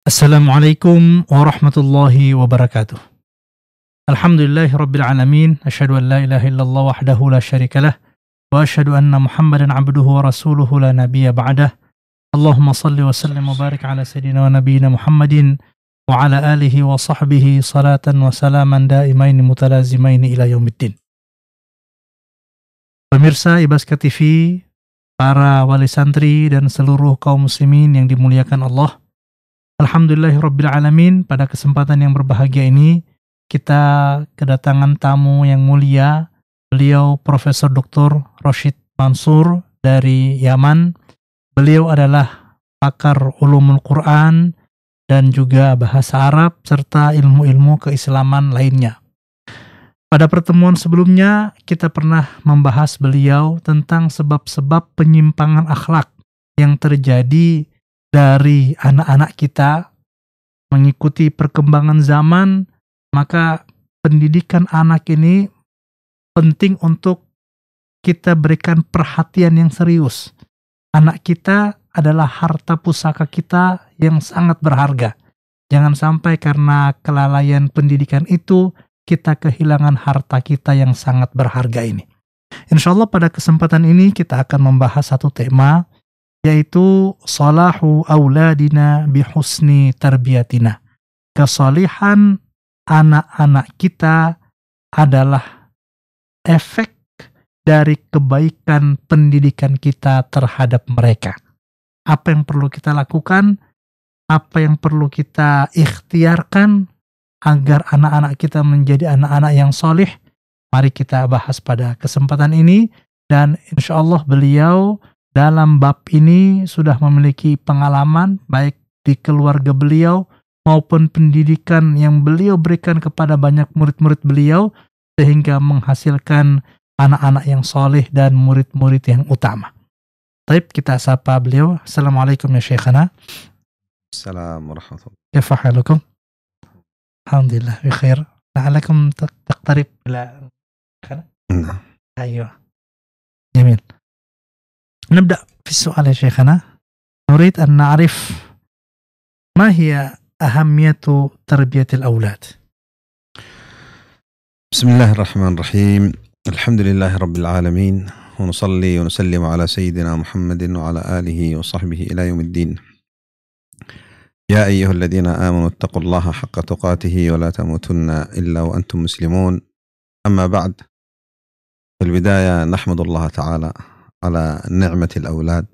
Assalamualaikum warahmatullahi wabarakatuh. Alhamdulillahi rabbil alamin. Asyhadu an la ilaha illallah wahdahu la syarikalah. Wa asyhadu anna Muhammadan abduhu wa rasuluhu la nabiyya ba'dah. Allahumma salli wa sallim wa barik ala sayyidina wa nabiyyina Muhammadin wa ala alihi wa sahbihi salatan wa salaman daimain mutalazimaini ila yaumiddin. Pemirsa Ibaska TV, para wali santri dan seluruh kaum muslimin yang dimuliakan Allah, Alhamdulillahirrabbilalamin pada kesempatan yang berbahagia ini kita kedatangan tamu yang mulia beliau Profesor Dr. Rashid Mansur dari Yaman beliau adalah pakar ulumul Quran dan juga bahasa Arab serta ilmu-ilmu keislaman lainnya pada pertemuan sebelumnya kita pernah membahas beliau tentang sebab-sebab penyimpangan akhlak yang terjadi dari anak-anak kita mengikuti perkembangan zaman, maka pendidikan anak ini penting untuk kita berikan perhatian yang serius. Anak kita adalah harta pusaka kita yang sangat berharga. Jangan sampai karena kelalaian pendidikan itu kita kehilangan harta kita yang sangat berharga ini. Insya Allah pada kesempatan ini kita akan membahas satu tema yaitu salahu auladina bihusni tarbiyatina. Kesalihan anak-anak kita adalah efek dari kebaikan pendidikan kita terhadap mereka. Apa yang perlu kita lakukan? Apa yang perlu kita ikhtiarkan agar anak-anak kita menjadi anak-anak yang solih? Mari kita bahas pada kesempatan ini dan insyaallah beliau dalam bab ini sudah memiliki pengalaman baik di keluarga beliau maupun pendidikan yang beliau berikan kepada banyak murid-murid beliau sehingga menghasilkan anak-anak yang soleh dan murid-murid yang utama. Baik, kita sapa beliau. Assalamualaikum ya Syekhana. Assalamualaikum warahmatullahi wabarakatuh. Kefahalukum. Alhamdulillah bikhair. Assalamualaikum taqtarib ila nah. Ayo. Jamil. نبدأ في السؤال يا شيخنا نريد أن نعرف ما هي أهمية تربية الأولاد بسم الله الرحمن الرحيم الحمد لله رب العالمين ونصلي ونسلم على سيدنا محمد وعلى آله وصحبه إلى يوم الدين يا أيها الذين آمنوا اتقوا الله حق تقاته ولا تموتن إلا وأنتم مسلمون أما بعد في البداية نحمد الله تعالى على نعمة الأولاد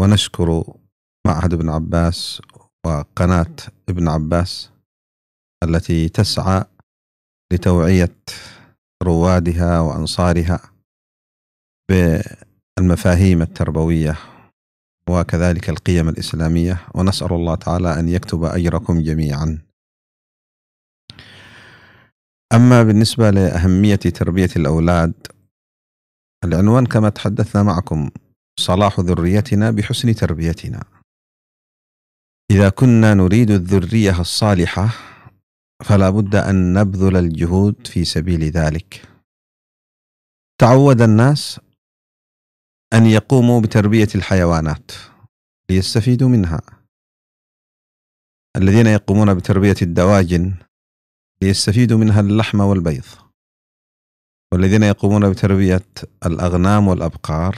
ونشكر معهد ابن عباس وقناة ابن عباس التي تسعى لتوعية روادها وأنصارها بالمفاهيم التربوية وكذلك القيم الإسلامية ونسأل الله تعالى أن يكتب أجركم جميعا أما بالنسبة لأهمية تربية الأولاد العنوان كما تحدثنا معكم صلاح ذريتنا بحسن تربيتنا اذا كنا نريد الذريه الصالحه فلا بد ان نبذل الجهود في سبيل ذلك تعود الناس ان يقوموا بتربيه الحيوانات ليستفيدوا منها الذين يقومون بتربيه الدواجن ليستفيدوا منها اللحم والبيض والذين يقومون بتربية الأغنام والأبقار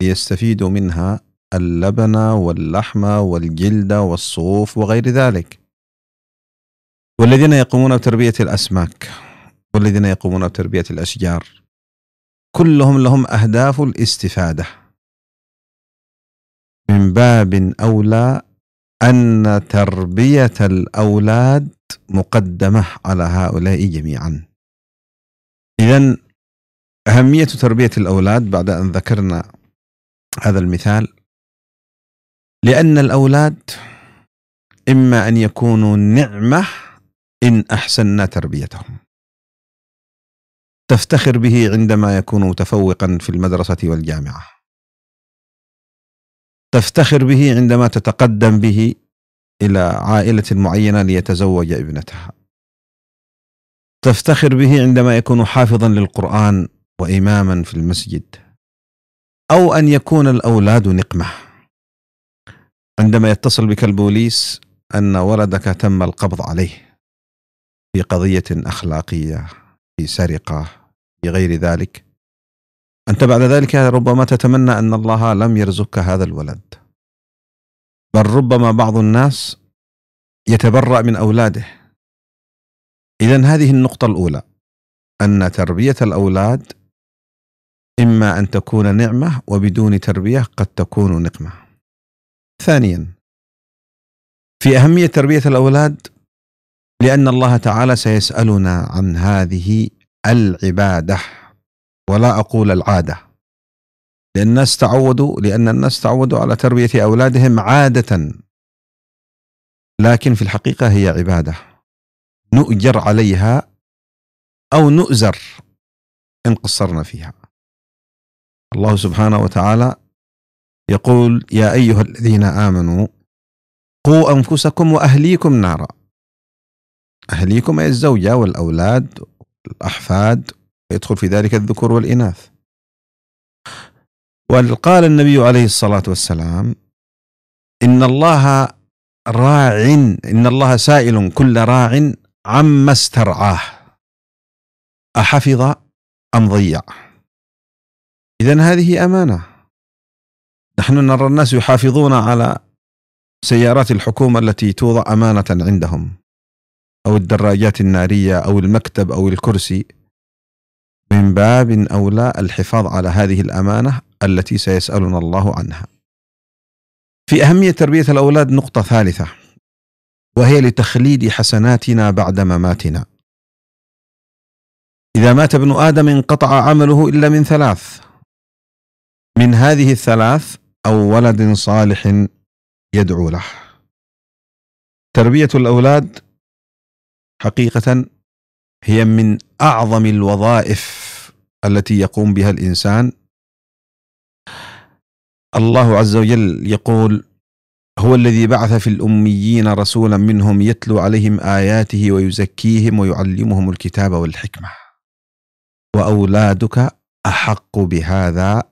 ليستفيدوا منها اللبن واللحم والجلد والصوف وغير ذلك والذين يقومون بتربية الأسماك والذين يقومون بتربية الأشجار كلهم لهم أهداف الاستفادة من باب أولى أن تربية الأولاد مقدمة على هؤلاء جميعاً إذا أهمية تربية الأولاد بعد أن ذكرنا هذا المثال لأن الأولاد إما أن يكونوا نعمة إن أحسنا تربيتهم تفتخر به عندما يكون متفوقا في المدرسة والجامعة تفتخر به عندما تتقدم به إلى عائلة معينة ليتزوج ابنتها تفتخر به عندما يكون حافظا للقرآن وإماما في المسجد أو أن يكون الأولاد نقمة عندما يتصل بك البوليس أن ولدك تم القبض عليه في قضية أخلاقية في سرقة في غير ذلك أنت بعد ذلك ربما تتمنى أن الله لم يرزقك هذا الولد بل ربما بعض الناس يتبرأ من أولاده إذا هذه النقطة الأولى أن تربية الأولاد إما أن تكون نعمة وبدون تربية قد تكون نقمة. ثانيا في أهمية تربية الأولاد لأن الله تعالى سيسألنا عن هذه العبادة ولا أقول العادة لأن الناس تعودوا لأن الناس تعودوا على تربية أولادهم عادة لكن في الحقيقة هي عبادة نؤجر عليها أو نؤزر إن قصرنا فيها الله سبحانه وتعالى يقول يا أيها الذين آمنوا قوا أنفسكم وأهليكم نارا أهليكم أي الزوجة والأولاد والأحفاد يدخل في ذلك الذكور والإناث وقال النبي عليه الصلاة والسلام إن الله راع إن الله سائل كل راع عما استرعاه أحفظ أم ضيع إذا هذه أمانة نحن نرى الناس يحافظون على سيارات الحكومة التي توضع أمانة عندهم أو الدراجات النارية أو المكتب أو الكرسي من باب أولى الحفاظ على هذه الأمانة التي سيسألنا الله عنها في أهمية تربية الأولاد نقطة ثالثة وهي لتخليد حسناتنا بعد مماتنا اذا مات ابن ادم انقطع عمله الا من ثلاث من هذه الثلاث او ولد صالح يدعو له تربيه الاولاد حقيقه هي من اعظم الوظائف التي يقوم بها الانسان الله عز وجل يقول هو الذي بعث في الأميين رسولا منهم يتلو عليهم آياته ويزكيهم ويعلمهم الكتاب والحكمة وأولادك أحق بهذا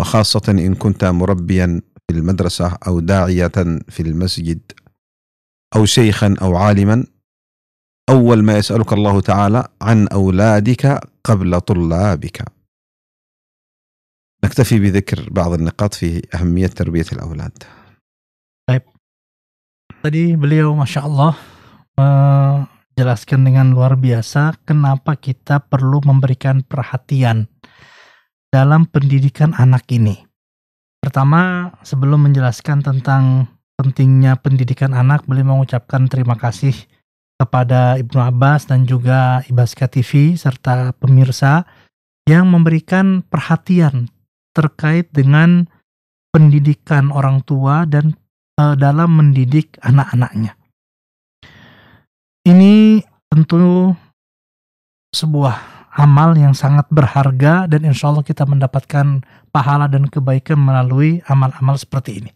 وخاصة إن كنت مربيا في المدرسة أو داعية في المسجد أو شيخا أو عالما أول ما يسألك الله تعالى عن أولادك قبل طلابك نكتفي بذكر بعض النقاط في أهمية تربية الأولاد Tadi beliau masya Allah menjelaskan dengan luar biasa kenapa kita perlu memberikan perhatian dalam pendidikan anak ini. Pertama, sebelum menjelaskan tentang pentingnya pendidikan anak, beliau mengucapkan terima kasih kepada Ibnu Abbas dan juga Ibaska TV serta pemirsa yang memberikan perhatian terkait dengan pendidikan orang tua dan Eh, dalam mendidik anak-anaknya. Ini tentu sebuah amal yang sangat berharga dan insya Allah kita mendapatkan pahala dan kebaikan melalui amal-amal seperti ini.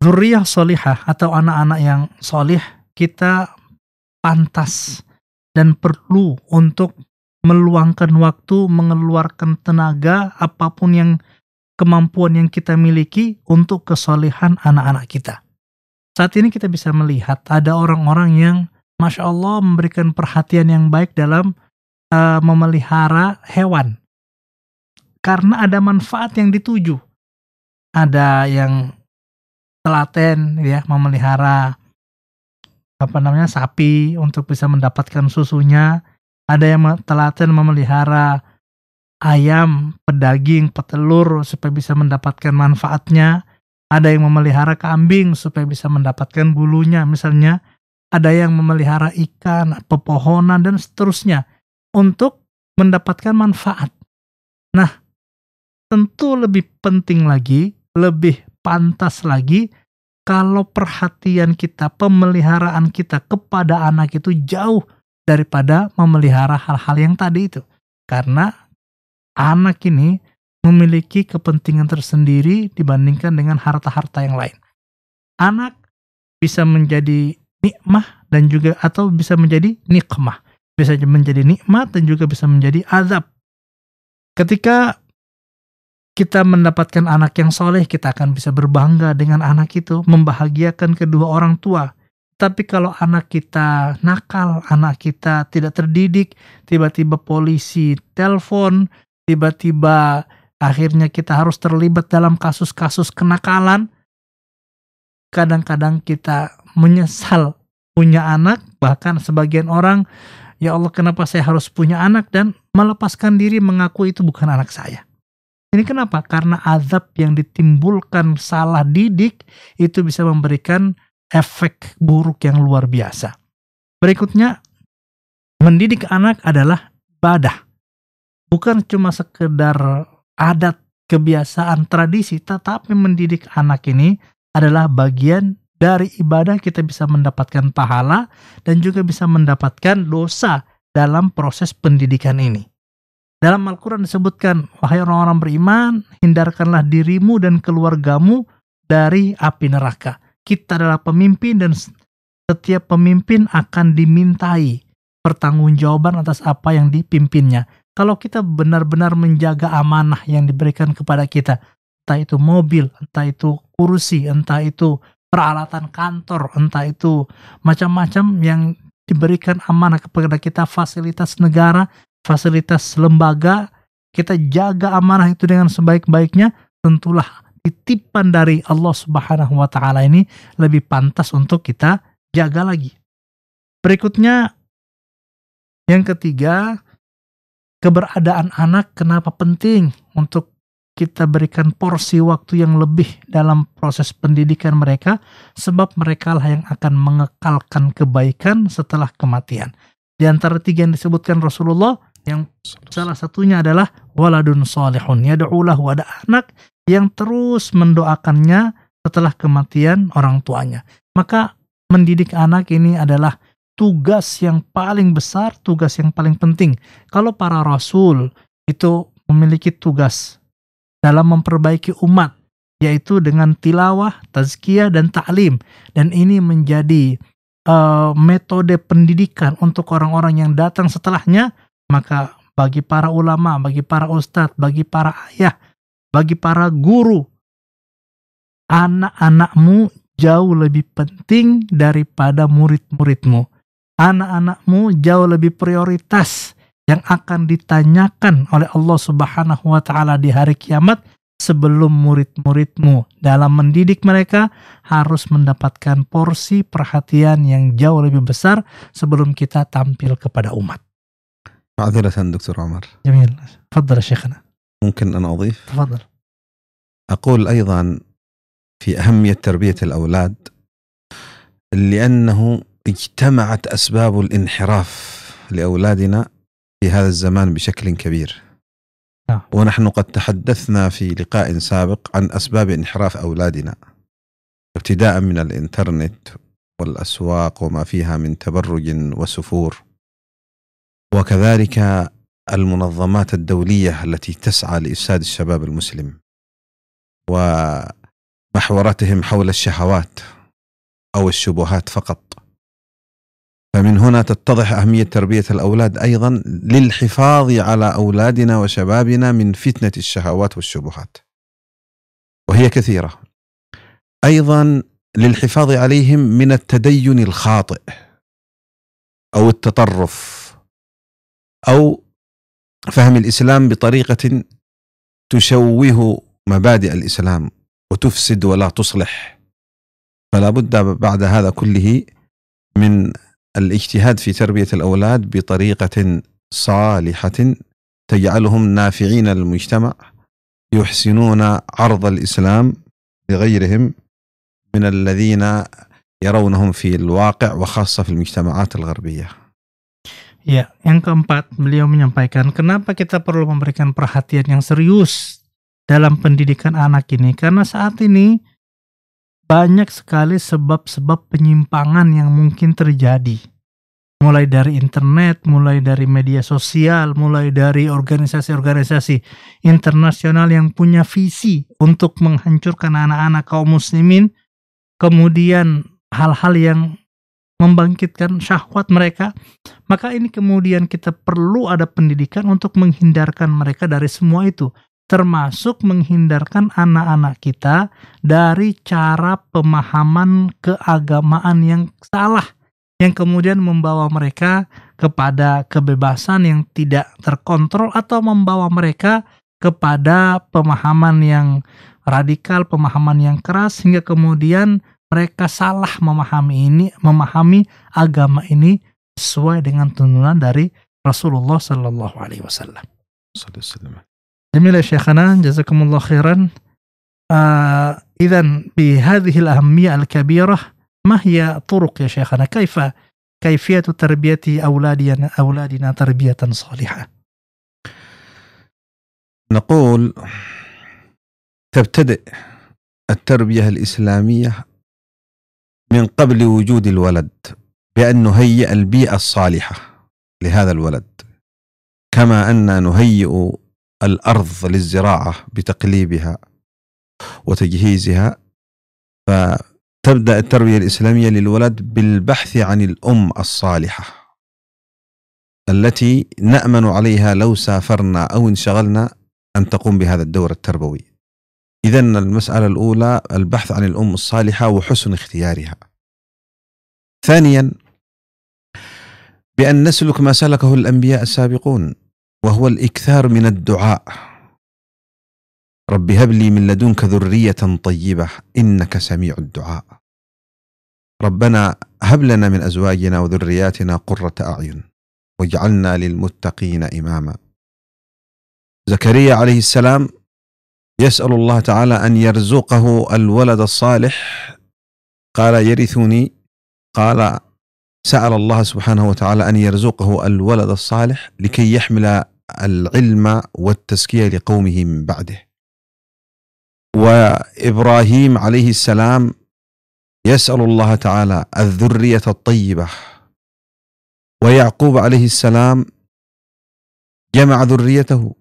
Zuriyah solihah atau anak-anak yang solih kita pantas dan perlu untuk meluangkan waktu, mengeluarkan tenaga apapun yang kemampuan yang kita miliki untuk kesolehan anak-anak kita. Saat ini kita bisa melihat ada orang-orang yang Masya Allah memberikan perhatian yang baik dalam uh, memelihara hewan. Karena ada manfaat yang dituju. Ada yang telaten ya memelihara apa namanya sapi untuk bisa mendapatkan susunya. Ada yang telaten memelihara ayam, pedaging, petelur supaya bisa mendapatkan manfaatnya. Ada yang memelihara kambing supaya bisa mendapatkan bulunya misalnya. Ada yang memelihara ikan, pepohonan dan seterusnya untuk mendapatkan manfaat. Nah, tentu lebih penting lagi, lebih pantas lagi kalau perhatian kita, pemeliharaan kita kepada anak itu jauh daripada memelihara hal-hal yang tadi itu. Karena anak ini memiliki kepentingan tersendiri dibandingkan dengan harta-harta yang lain. Anak bisa menjadi nikmah dan juga atau bisa menjadi nikmah. Bisa menjadi nikmat dan juga bisa menjadi azab. Ketika kita mendapatkan anak yang soleh, kita akan bisa berbangga dengan anak itu, membahagiakan kedua orang tua. Tapi kalau anak kita nakal, anak kita tidak terdidik, tiba-tiba polisi telepon, tiba-tiba akhirnya kita harus terlibat dalam kasus-kasus kenakalan. Kadang-kadang kita menyesal punya anak, bahkan sebagian orang, ya Allah kenapa saya harus punya anak dan melepaskan diri mengaku itu bukan anak saya. Ini kenapa? Karena azab yang ditimbulkan salah didik itu bisa memberikan efek buruk yang luar biasa. Berikutnya, mendidik anak adalah badah bukan cuma sekedar adat kebiasaan tradisi tetapi mendidik anak ini adalah bagian dari ibadah kita bisa mendapatkan pahala dan juga bisa mendapatkan dosa dalam proses pendidikan ini. Dalam Al-Quran disebutkan, wahai orang-orang beriman, hindarkanlah dirimu dan keluargamu dari api neraka. Kita adalah pemimpin dan setiap pemimpin akan dimintai pertanggungjawaban atas apa yang dipimpinnya. Kalau kita benar-benar menjaga amanah yang diberikan kepada kita, entah itu mobil, entah itu kursi, entah itu peralatan kantor, entah itu macam-macam yang diberikan amanah kepada kita fasilitas negara, fasilitas lembaga, kita jaga amanah itu dengan sebaik-baiknya, tentulah titipan dari Allah Subhanahu wa taala ini lebih pantas untuk kita jaga lagi. Berikutnya yang ketiga, keberadaan anak kenapa penting untuk kita berikan porsi waktu yang lebih dalam proses pendidikan mereka sebab mereka lah yang akan mengekalkan kebaikan setelah kematian. Di antara tiga yang disebutkan Rasulullah yang salah satunya adalah waladun salihun yad'ulahu wada anak yang terus mendoakannya setelah kematian orang tuanya. Maka mendidik anak ini adalah tugas yang paling besar, tugas yang paling penting. Kalau para rasul itu memiliki tugas dalam memperbaiki umat, yaitu dengan tilawah, tazkiyah, dan taklim. Dan ini menjadi uh, metode pendidikan untuk orang-orang yang datang setelahnya. Maka bagi para ulama, bagi para ustadz, bagi para ayah, bagi para guru, anak-anakmu jauh lebih penting daripada murid-muridmu anak-anakmu jauh lebih prioritas yang akan ditanyakan oleh Allah Subhanahu wa taala di hari kiamat sebelum murid-muridmu dalam mendidik mereka harus mendapatkan porsi perhatian yang jauh lebih besar sebelum kita tampil kepada umat. Fadilasan Dr. Omar. Jamil. Fadil Syekhana. Mungkin an adif. Tafadhal. Aqul aidan fi ahamiyat tarbiyat al-aulad li'annahu اجتمعت اسباب الانحراف لاولادنا في هذا الزمان بشكل كبير. نعم. ونحن قد تحدثنا في لقاء سابق عن اسباب انحراف اولادنا. ابتداء من الانترنت والاسواق وما فيها من تبرج وسفور. وكذلك المنظمات الدوليه التي تسعى لافساد الشباب المسلم. ومحورتهم حول الشهوات او الشبهات فقط. فمن هنا تتضح أهمية تربية الأولاد أيضا للحفاظ على أولادنا وشبابنا من فتنة الشهوات والشبهات وهي كثيرة أيضا للحفاظ عليهم من التدين الخاطئ أو التطرف أو فهم الإسلام بطريقة تشوه مبادئ الإسلام وتفسد ولا تصلح فلا بد بعد هذا كله من الاجتهاد في تربيه الاولاد بطريقه صالحه تجعلهم نافعين للمجتمع يحسنون عرض الاسلام لغيرهم من الذين يرونهم في الواقع وخاصه في المجتمعات الغربيه. Ya, yang keempat beliau menyampaikan kenapa kita perlu memberikan perhatian yang serius dalam pendidikan anak ini karena saat ini banyak sekali sebab-sebab penyimpangan yang mungkin terjadi. Mulai dari internet, mulai dari media sosial, mulai dari organisasi-organisasi internasional yang punya visi untuk menghancurkan anak-anak kaum muslimin, kemudian hal-hal yang membangkitkan syahwat mereka, maka ini kemudian kita perlu ada pendidikan untuk menghindarkan mereka dari semua itu termasuk menghindarkan anak-anak kita dari cara pemahaman keagamaan yang salah yang kemudian membawa mereka kepada kebebasan yang tidak terkontrol atau membawa mereka kepada pemahaman yang radikal, pemahaman yang keras hingga kemudian mereka salah memahami ini, memahami agama ini sesuai dengan tuntunan dari Rasulullah Shallallahu Alaihi Wasallam. جميل يا شيخنا جزاكم الله خيرا آه إذا بهذه الأهمية الكبيرة ما هي طرق يا شيخنا كيف كيفية تربية أولادنا أولادنا تربية صالحة نقول تبتدئ التربية الإسلامية من قبل وجود الولد بأن نهيئ البيئة الصالحة لهذا الولد كما أن نهيئ الارض للزراعه بتقليبها وتجهيزها فتبدا التربيه الاسلاميه للولد بالبحث عن الام الصالحه التي نامن عليها لو سافرنا او انشغلنا ان تقوم بهذا الدور التربوي اذا المساله الاولى البحث عن الام الصالحه وحسن اختيارها ثانيا بان نسلك ما سلكه الانبياء السابقون وهو الاكثار من الدعاء رب هب لي من لدنك ذريه طيبه انك سميع الدعاء ربنا هب لنا من ازواجنا وذرياتنا قره اعين واجعلنا للمتقين اماما زكريا عليه السلام يسال الله تعالى ان يرزقه الولد الصالح قال يرثني قال سأل الله سبحانه وتعالى أن يرزقه الولد الصالح لكي يحمل العلم والتزكيه لقومه من بعده وابراهيم عليه السلام يسال الله تعالى الذريه الطيبه ويعقوب عليه السلام جمع ذريته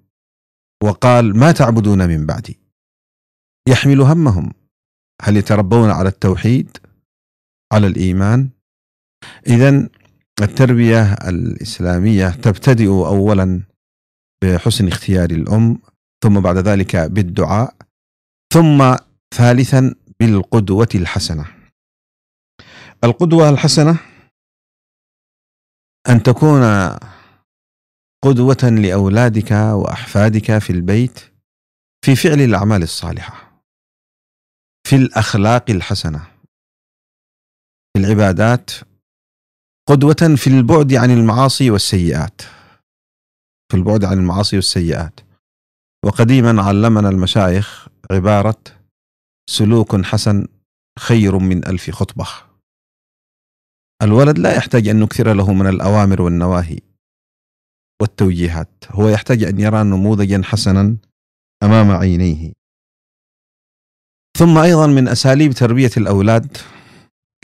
وقال ما تعبدون من بعدي يحمل همهم هل يتربون على التوحيد على الايمان اذا التربيه الاسلاميه تبتدئ اولا بحسن اختيار الام ثم بعد ذلك بالدعاء ثم ثالثا بالقدوه الحسنه القدوه الحسنه ان تكون قدوه لاولادك واحفادك في البيت في فعل الاعمال الصالحه في الاخلاق الحسنه في العبادات قدوه في البعد عن المعاصي والسيئات في البعد عن المعاصي والسيئات وقديما علمنا المشايخ عبارة سلوك حسن خير من ألف خطبة الولد لا يحتاج أن نكثر له من الأوامر والنواهي والتوجيهات هو يحتاج أن يرى نموذجا حسنا أمام عينيه ثم أيضا من أساليب تربية الأولاد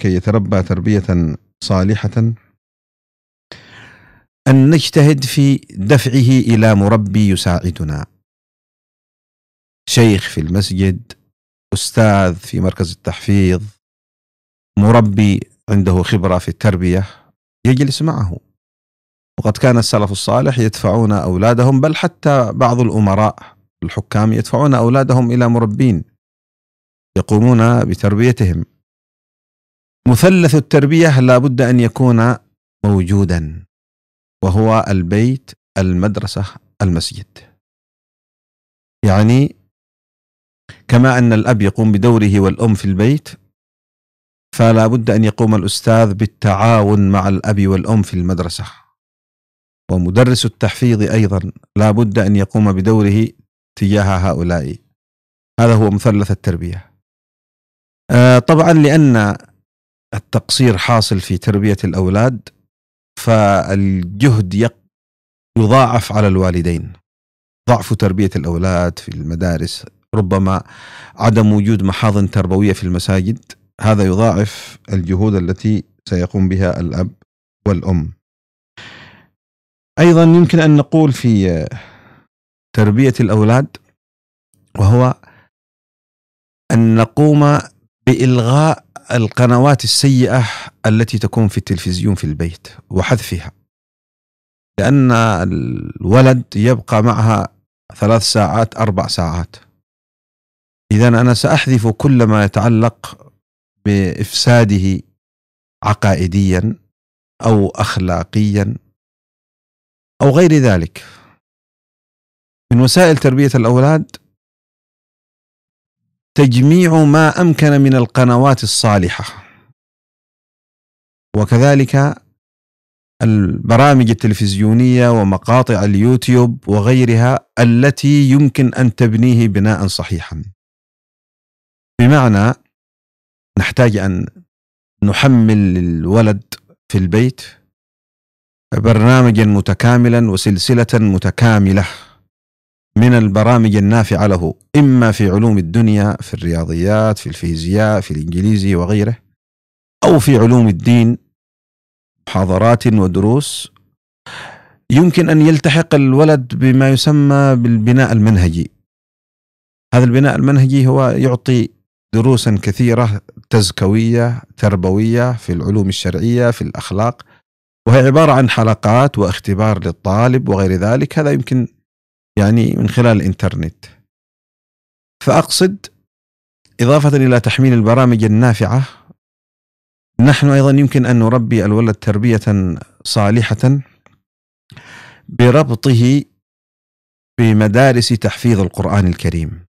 كي يتربى تربية صالحة أن نجتهد في دفعه إلى مربي يساعدنا شيخ في المسجد أستاذ في مركز التحفيظ مربي عنده خبرة في التربية يجلس معه وقد كان السلف الصالح يدفعون أولادهم بل حتى بعض الأمراء الحكام يدفعون أولادهم إلى مربين يقومون بتربيتهم مثلث التربية لا بد أن يكون موجودا وهو البيت المدرسة المسجد يعني كما أن الأب يقوم بدوره والأم في البيت فلا بد أن يقوم الأستاذ بالتعاون مع الأب والأم في المدرسة ومدرس التحفيظ أيضا لا بد أن يقوم بدوره تجاه هؤلاء هذا هو مثلث التربية آه، طبعا لأن التقصير حاصل في تربية الأولاد فالجهد يضاعف على الوالدين ضعف تربية الأولاد في المدارس ربما عدم وجود محاضن تربوية في المساجد هذا يضاعف الجهود التي سيقوم بها الأب والأم أيضا يمكن أن نقول في تربية الأولاد وهو أن نقوم بإلغاء القنوات السيئه التي تكون في التلفزيون في البيت وحذفها لان الولد يبقى معها ثلاث ساعات اربع ساعات اذا انا ساحذف كل ما يتعلق بافساده عقائديا او اخلاقيا او غير ذلك من وسائل تربيه الاولاد تجميع ما امكن من القنوات الصالحه وكذلك البرامج التلفزيونيه ومقاطع اليوتيوب وغيرها التي يمكن ان تبنيه بناء صحيحا بمعنى نحتاج ان نحمل الولد في البيت برنامجا متكاملا وسلسله متكامله من البرامج النافعة له إما في علوم الدنيا في الرياضيات في الفيزياء في الإنجليزي وغيره أو في علوم الدين محاضرات ودروس يمكن أن يلتحق الولد بما يسمى بالبناء المنهجي هذا البناء المنهجي هو يعطي دروسا كثيرة تزكوية تربوية في العلوم الشرعية في الأخلاق وهي عبارة عن حلقات واختبار للطالب وغير ذلك هذا يمكن يعني من خلال الانترنت فأقصد إضافة إلى تحميل البرامج النافعة نحن أيضا يمكن أن نربي الولد تربية صالحة بربطه بمدارس تحفيظ القرآن الكريم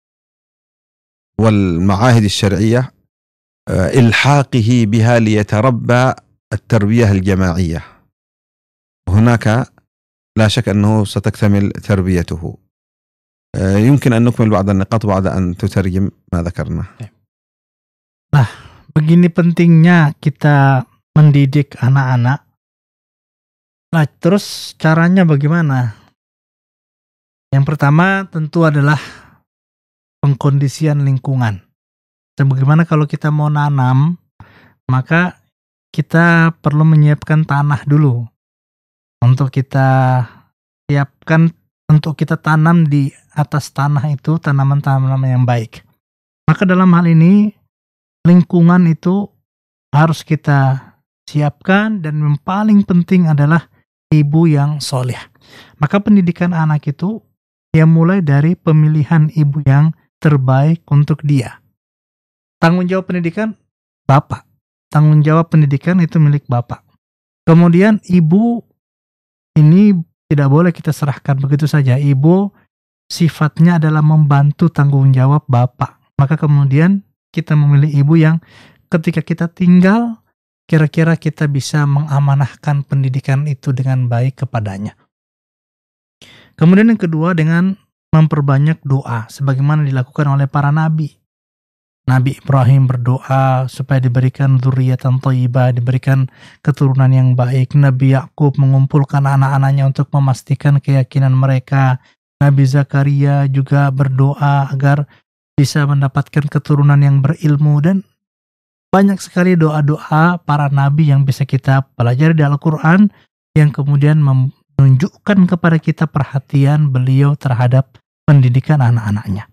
والمعاهد الشرعية آه، إلحاقه بها ليتربى التربية الجماعية هناك لا شك أنه ستكتمل تربيته يمكن أن نكمل بعض النقاط بعد أن تترجم ما ذكرنا Nah, begini pentingnya kita mendidik anak-anak. Nah, terus caranya bagaimana? Yang pertama tentu adalah pengkondisian lingkungan. dan bagaimana kalau kita mau nanam, maka kita perlu menyiapkan tanah dulu untuk kita siapkan untuk kita tanam di atas tanah itu tanaman-tanaman yang baik. Maka dalam hal ini lingkungan itu harus kita siapkan dan yang paling penting adalah ibu yang soleh. Maka pendidikan anak itu dia mulai dari pemilihan ibu yang terbaik untuk dia. Tanggung jawab pendidikan bapak. Tanggung jawab pendidikan itu milik bapak. Kemudian ibu ini tidak boleh kita serahkan begitu saja. Ibu sifatnya adalah membantu tanggung jawab bapak. Maka kemudian kita memilih ibu yang ketika kita tinggal, kira-kira kita bisa mengamanahkan pendidikan itu dengan baik kepadanya. Kemudian yang kedua dengan memperbanyak doa sebagaimana dilakukan oleh para nabi. Nabi Ibrahim berdoa supaya diberikan zuriatan thayyibah, diberikan keturunan yang baik. Nabi Yakub mengumpulkan anak-anaknya untuk memastikan keyakinan mereka. Nabi Zakaria juga berdoa agar bisa mendapatkan keturunan yang berilmu dan banyak sekali doa-doa para nabi yang bisa kita pelajari di Al-Qur'an yang kemudian menunjukkan kepada kita perhatian beliau terhadap pendidikan anak-anaknya.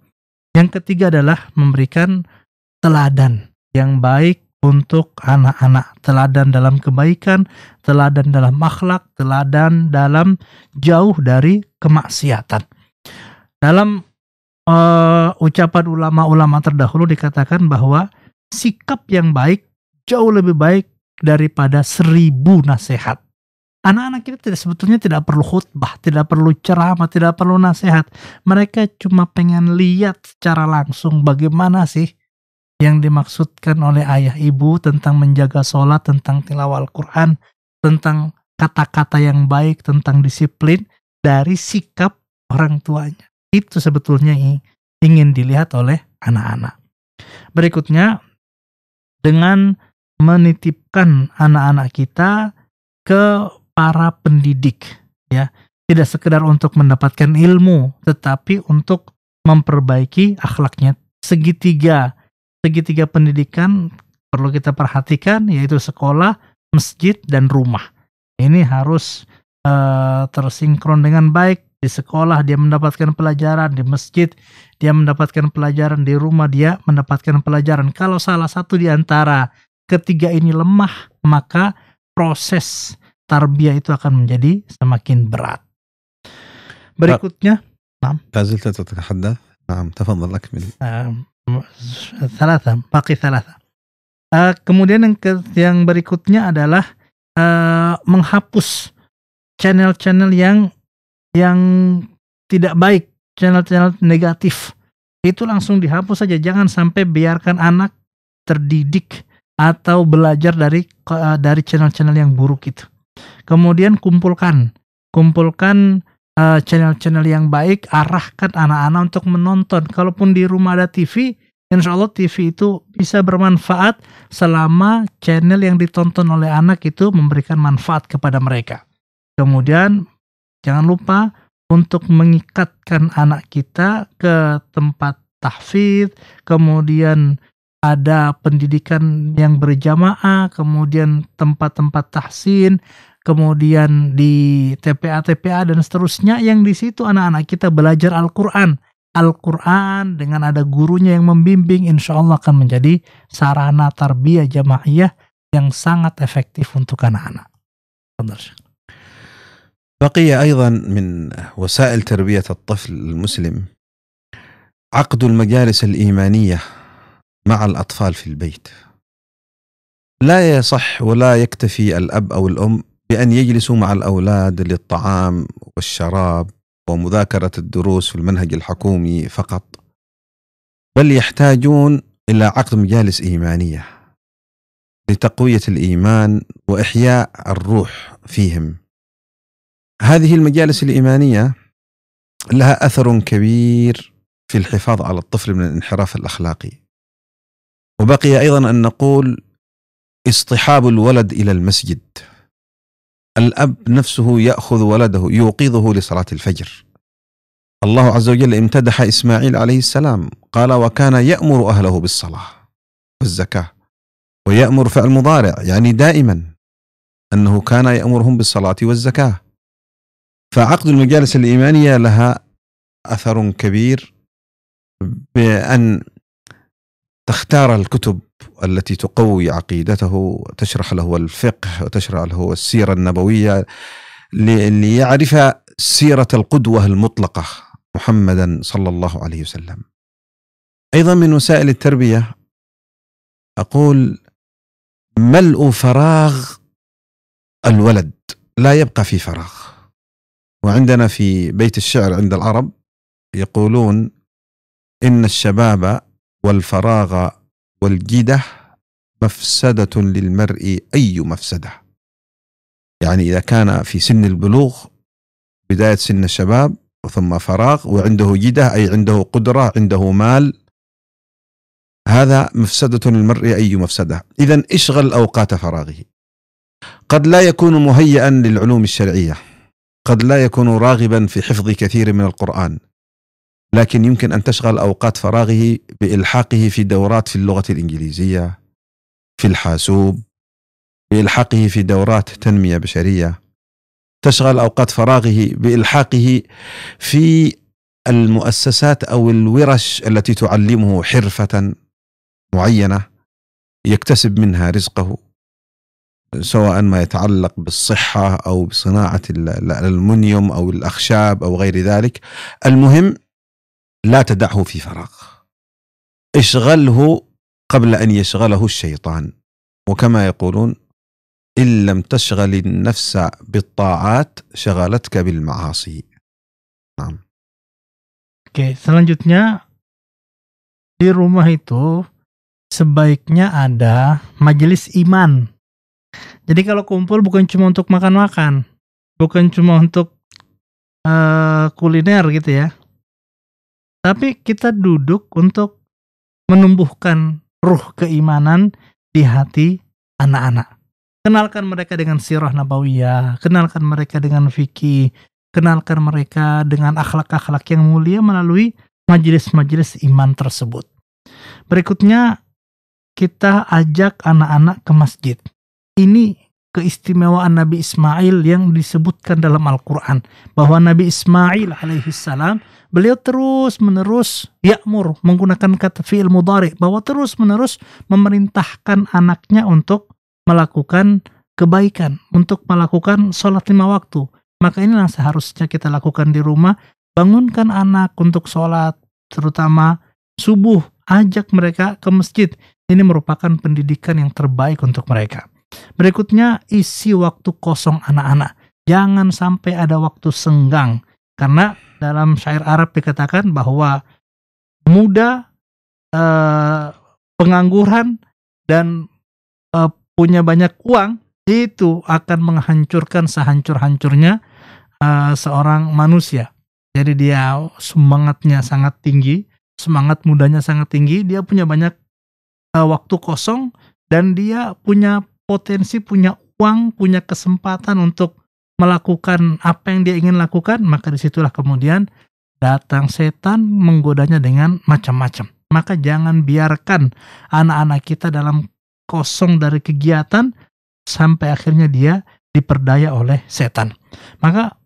Yang ketiga adalah memberikan teladan yang baik untuk anak-anak, teladan dalam kebaikan, teladan dalam akhlak, teladan dalam jauh dari kemaksiatan. Dalam uh, ucapan ulama-ulama terdahulu dikatakan bahwa sikap yang baik jauh lebih baik daripada seribu nasihat. Anak-anak kita tidak sebetulnya tidak perlu khutbah, tidak perlu ceramah, tidak perlu nasihat. Mereka cuma pengen lihat secara langsung bagaimana sih yang dimaksudkan oleh ayah ibu tentang menjaga sholat, tentang tilawah Al-Quran, tentang kata-kata yang baik, tentang disiplin dari sikap orang tuanya. Itu sebetulnya ingin dilihat oleh anak-anak. Berikutnya, dengan menitipkan anak-anak kita ke para pendidik, ya tidak sekedar untuk mendapatkan ilmu, tetapi untuk memperbaiki akhlaknya segitiga segitiga pendidikan perlu kita perhatikan yaitu sekolah, masjid dan rumah. Ini harus uh, tersinkron dengan baik di sekolah dia mendapatkan pelajaran di masjid dia mendapatkan pelajaran di rumah dia mendapatkan pelajaran kalau salah satu di antara ketiga ini lemah maka proses tarbiyah itu akan menjadi semakin berat berikutnya نعم لا زلت تتحدث salah باقي ثلاثة uh, kemudian yang ke, yang berikutnya adalah uh, menghapus channel-channel yang yang tidak baik channel-channel negatif itu langsung dihapus saja jangan sampai biarkan anak terdidik atau belajar dari eh, dari channel-channel yang buruk itu kemudian kumpulkan kumpulkan Eh, channel-channel yang baik arahkan anak-anak untuk menonton kalaupun di rumah ada TV Insya Allah TV itu bisa bermanfaat selama channel yang ditonton oleh anak itu memberikan manfaat kepada mereka. Kemudian jangan lupa untuk mengikatkan anak kita ke tempat tahfidz, kemudian ada pendidikan yang berjamaah, kemudian tempat-tempat tahsin, kemudian di TPA-TPA dan seterusnya yang di situ anak-anak kita belajar Al-Quran. Al-Quran dengan ada gurunya yang membimbing insya Allah akan menjadi sarana tarbiyah jamaahiyah yang sangat efektif untuk anak-anak. بقي أيضا من وسائل تربية الطفل المسلم عقد المجالس الإيمانية مع الأطفال في البيت لا يصح ولا يكتفي الأب أو الأم بأن يجلسوا مع الأولاد للطعام والشراب ومذاكرة الدروس في المنهج الحكومي فقط بل يحتاجون إلى عقد مجالس إيمانية لتقوية الإيمان وإحياء الروح فيهم هذه المجالس الإيمانية لها أثر كبير في الحفاظ على الطفل من الانحراف الأخلاقي وبقي أيضا أن نقول اصطحاب الولد إلى المسجد الأب نفسه يأخذ ولده يوقظه لصلاة الفجر الله عز وجل امتدح إسماعيل عليه السلام قال وكان يأمر أهله بالصلاة والزكاة ويأمر فعل مضارع يعني دائما أنه كان يأمرهم بالصلاة والزكاة فعقد المجالس الإيمانية لها أثر كبير بأن تختار الكتب التي تقوي عقيدته وتشرح له الفقه وتشرح له السيره النبويه ليعرف سيره القدوه المطلقه محمدا صلى الله عليه وسلم. ايضا من وسائل التربيه اقول ملء فراغ الولد لا يبقى في فراغ. وعندنا في بيت الشعر عند العرب يقولون ان الشباب والفراغ والجدة مفسدة للمرء أي مفسدة يعني إذا كان في سن البلوغ بداية سن الشباب ثم فراغ وعنده جدة أي عنده قدرة عنده مال هذا مفسدة للمرء أي مفسدة إذا اشغل أوقات فراغه قد لا يكون مهيئا للعلوم الشرعية قد لا يكون راغبا في حفظ كثير من القرآن لكن يمكن أن تشغل أوقات فراغه بإلحاقه في دورات في اللغة الإنجليزية في الحاسوب بإلحاقه في دورات تنمية بشرية تشغل أوقات فراغه بإلحاقه في المؤسسات أو الورش التي تعلمه حرفة معينة يكتسب منها رزقه سواء ما يتعلق بالصحة أو بصناعة الألمنيوم أو الأخشاب أو غير ذلك المهم لا تدعه في فراغ اشغله قبل ان يشغله الشيطان وكما يقولون ان لم تشغل النفس بالطاعات شغلتك بالمعاصي نعم Oke, selanjutnya di rumah itu sebaiknya ada majelis iman. Jadi kalau kumpul bukan cuma untuk makan-makan, bukan cuma untuk uh, kuliner gitu ya, tapi kita duduk untuk menumbuhkan ruh keimanan di hati anak-anak. Kenalkan mereka dengan sirah nabawiyah, kenalkan mereka dengan fikih, kenalkan mereka dengan akhlak-akhlak yang mulia melalui majelis-majelis iman tersebut. Berikutnya kita ajak anak-anak ke masjid. Ini keistimewaan Nabi Ismail yang disebutkan dalam Al-Quran. Bahwa Nabi Ismail alaihi salam beliau terus menerus yakmur menggunakan kata fi'il mudari. Bahwa terus menerus memerintahkan anaknya untuk melakukan kebaikan. Untuk melakukan sholat lima waktu. Maka inilah seharusnya kita lakukan di rumah. Bangunkan anak untuk sholat terutama subuh. Ajak mereka ke masjid. Ini merupakan pendidikan yang terbaik untuk mereka. Berikutnya, isi waktu kosong anak-anak. Jangan sampai ada waktu senggang. Karena dalam syair Arab dikatakan bahwa muda, eh, pengangguran, dan eh, punya banyak uang itu akan menghancurkan sehancur-hancurnya eh, seorang manusia. Jadi dia semangatnya sangat tinggi, semangat mudanya sangat tinggi, dia punya banyak eh, waktu kosong dan dia punya potensi punya uang, punya kesempatan untuk melakukan apa yang dia ingin lakukan, maka disitulah kemudian datang setan menggodanya dengan macam-macam. Maka jangan biarkan anak-anak kita dalam kosong dari kegiatan sampai akhirnya dia diperdaya oleh setan. Maka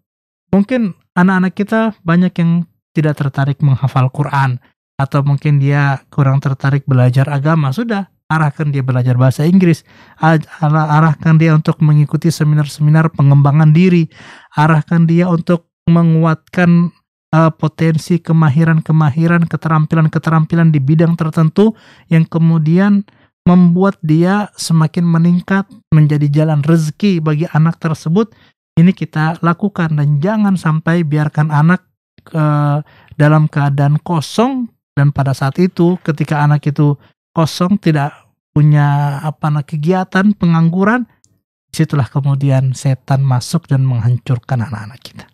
mungkin anak-anak kita banyak yang tidak tertarik menghafal Quran atau mungkin dia kurang tertarik belajar agama sudah arahkan dia belajar bahasa Inggris, arahkan dia untuk mengikuti seminar-seminar pengembangan diri, arahkan dia untuk menguatkan uh, potensi kemahiran-kemahiran, keterampilan-keterampilan di bidang tertentu yang kemudian membuat dia semakin meningkat menjadi jalan rezeki bagi anak tersebut. Ini kita lakukan dan jangan sampai biarkan anak uh, dalam keadaan kosong dan pada saat itu ketika anak itu kosong, tidak punya apa nah, kegiatan pengangguran, disitulah kemudian setan masuk dan menghancurkan anak-anak kita.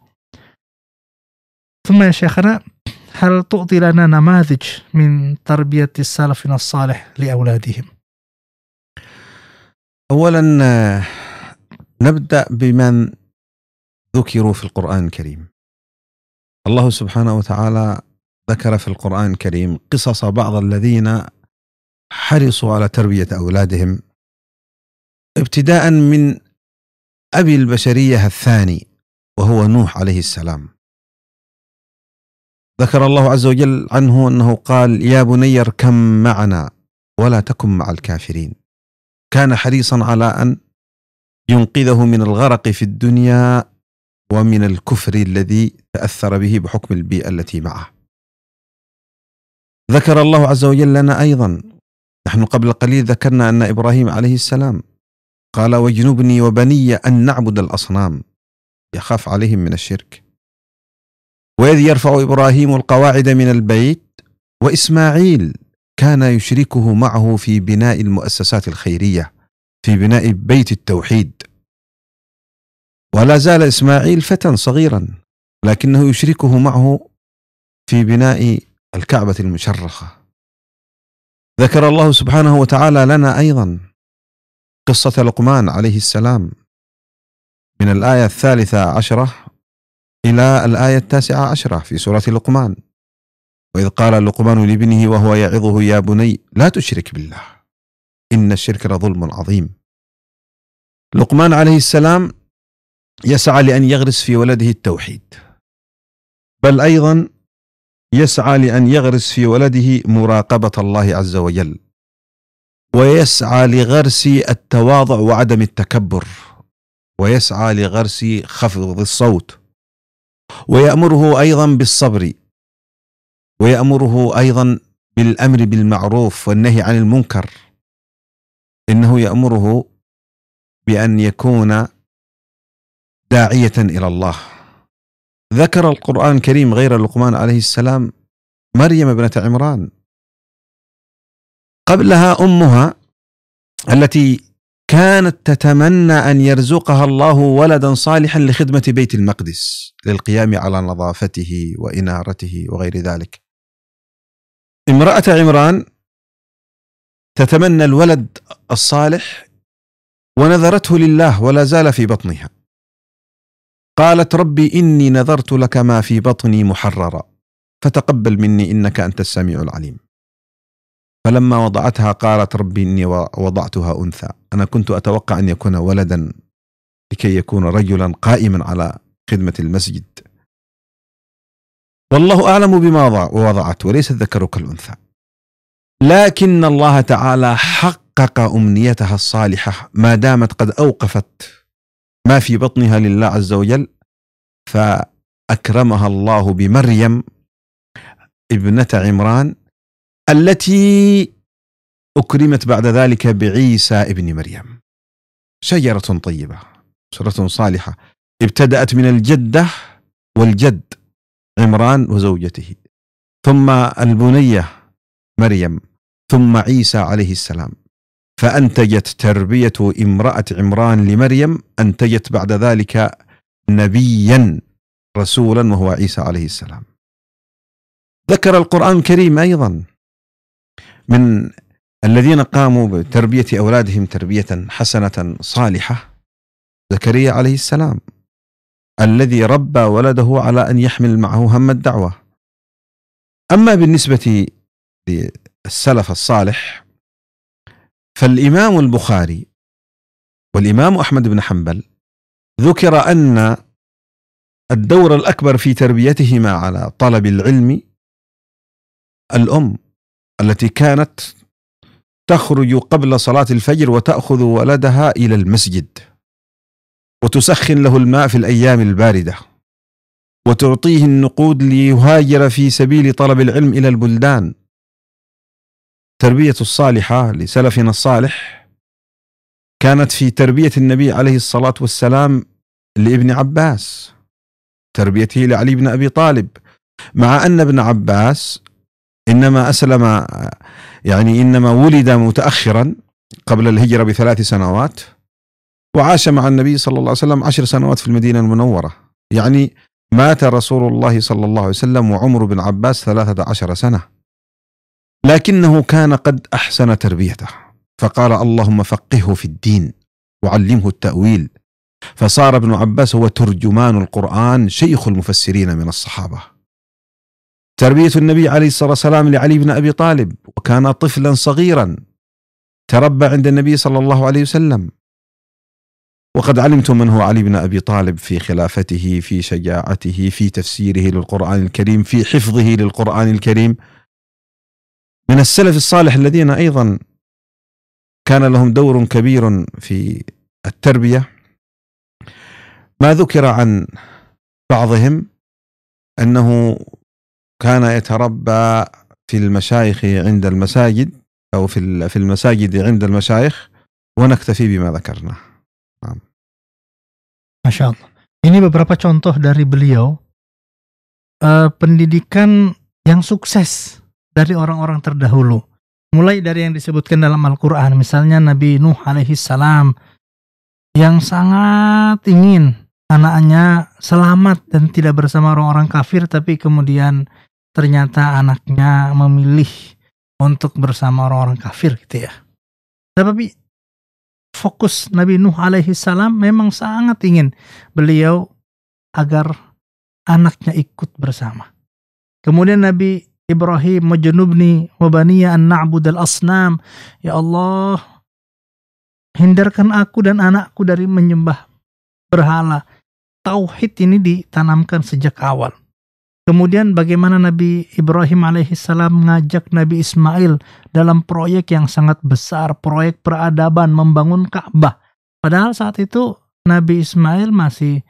ثم يا شيخنا هل تعطي لنا نماذج من تربية السلفنا الصالح لأولادهم؟ أولا نبدأ بمن ذكروا في القرآن الكريم الله سبحانه وتعالى ذكر في القرآن الكريم قصص بعض الذين حرصوا على تربية أولادهم ابتداء من أبي البشرية الثاني وهو نوح عليه السلام ذكر الله عز وجل عنه أنه قال يا بني اركم معنا ولا تكن مع الكافرين كان حريصا على أن ينقذه من الغرق في الدنيا ومن الكفر الذي تأثر به بحكم البيئة التي معه ذكر الله عز وجل لنا أيضا نحن قبل قليل ذكرنا أن إبراهيم عليه السلام قال واجنبني وبني أن نعبد الأصنام يخاف عليهم من الشرك وإذ يرفع إبراهيم القواعد من البيت وإسماعيل كان يشركه معه في بناء المؤسسات الخيرية في بناء بيت التوحيد ولا زال إسماعيل فتى صغيرا لكنه يشركه معه في بناء الكعبة المشرخة ذكر الله سبحانه وتعالى لنا ايضا قصه لقمان عليه السلام من الايه الثالثه عشره الى الايه التاسعه عشره في سوره لقمان واذ قال لقمان لابنه وهو يعظه يا بني لا تشرك بالله ان الشرك لظلم عظيم لقمان عليه السلام يسعى لان يغرس في ولده التوحيد بل ايضا يسعى لان يغرس في ولده مراقبه الله عز وجل ويسعى لغرس التواضع وعدم التكبر ويسعى لغرس خفض الصوت ويامره ايضا بالصبر ويامره ايضا بالامر بالمعروف والنهي عن المنكر انه يامره بان يكون داعيه الى الله ذكر القرآن الكريم غير لقمان عليه السلام مريم ابنة عمران قبلها أمها التي كانت تتمنى أن يرزقها الله ولدا صالحا لخدمة بيت المقدس للقيام على نظافته وإنارته وغير ذلك امرأة عمران تتمنى الولد الصالح ونذرته لله ولا زال في بطنها قالت ربي اني نذرت لك ما في بطني محررا فتقبل مني انك انت السميع العليم فلما وضعتها قالت ربي اني وضعتها انثى انا كنت اتوقع ان يكون ولدا لكي يكون رجلا قائما على خدمه المسجد والله اعلم بما وضعت وليس الذكر كالانثى لكن الله تعالى حقق امنيتها الصالحه ما دامت قد اوقفت ما في بطنها لله عز وجل فأكرمها الله بمريم ابنة عمران التي أكرمت بعد ذلك بعيسى ابن مريم شجرة طيبة شجرة صالحة ابتدأت من الجدة والجد عمران وزوجته ثم البنية مريم ثم عيسى عليه السلام فأنتجت تربية امرأة عمران لمريم أنتجت بعد ذلك نبيا رسولا وهو عيسى عليه السلام ذكر القرآن الكريم أيضا من الذين قاموا بتربية أولادهم تربية حسنة صالحة زكريا عليه السلام الذي ربى ولده على أن يحمل معه هم الدعوة أما بالنسبة للسلف الصالح فالإمام البخاري والإمام أحمد بن حنبل ذكر أن الدور الأكبر في تربيتهما على طلب العلم الأم التي كانت تخرج قبل صلاة الفجر وتأخذ ولدها إلى المسجد وتسخن له الماء في الأيام الباردة وتعطيه النقود ليهاجر في سبيل طلب العلم إلى البلدان التربية الصالحة لسلفنا الصالح كانت في تربية النبي عليه الصلاة والسلام لابن عباس تربيته لعلي بن أبي طالب مع أن ابن عباس إنما أسلم يعني إنما ولد متأخرا قبل الهجرة بثلاث سنوات وعاش مع النبي صلى الله عليه وسلم عشر سنوات في المدينة المنورة يعني مات رسول الله صلى الله عليه وسلم وعمر بن عباس ثلاثة عشر سنة لكنه كان قد احسن تربيته فقال اللهم فقهه في الدين وعلمه التاويل فصار ابن عباس هو ترجمان القران شيخ المفسرين من الصحابه تربيه النبي عليه الصلاه والسلام لعلي بن ابي طالب وكان طفلا صغيرا تربى عند النبي صلى الله عليه وسلم وقد علمتم من هو علي بن ابي طالب في خلافته في شجاعته في تفسيره للقران الكريم في حفظه للقران الكريم من السلف الصالح الذين ايضا كان لهم دور كبير في التربيه ما ذكر عن بعضهم انه كان يتربى في المشايخ عند المساجد او في في المساجد عند المشايخ ونكتفي بما ذكرنا نعم. شاء الله Ini beberapa contoh dari beliau uh, pendidikan yang sukses dari orang-orang terdahulu. Mulai dari yang disebutkan dalam Al-Quran, misalnya Nabi Nuh alaihi salam yang sangat ingin anaknya selamat dan tidak bersama orang-orang kafir, tapi kemudian ternyata anaknya memilih untuk bersama orang-orang kafir gitu ya. Tapi fokus Nabi Nuh alaihi salam memang sangat ingin beliau agar anaknya ikut bersama. Kemudian Nabi Ibrahim majnubni wa baniya an al asnam. Ya Allah, hindarkan aku dan anakku dari menyembah berhala. Tauhid ini ditanamkan sejak awal. Kemudian bagaimana Nabi Ibrahim alaihissalam mengajak Nabi Ismail dalam proyek yang sangat besar, proyek peradaban membangun Ka'bah. Padahal saat itu Nabi Ismail masih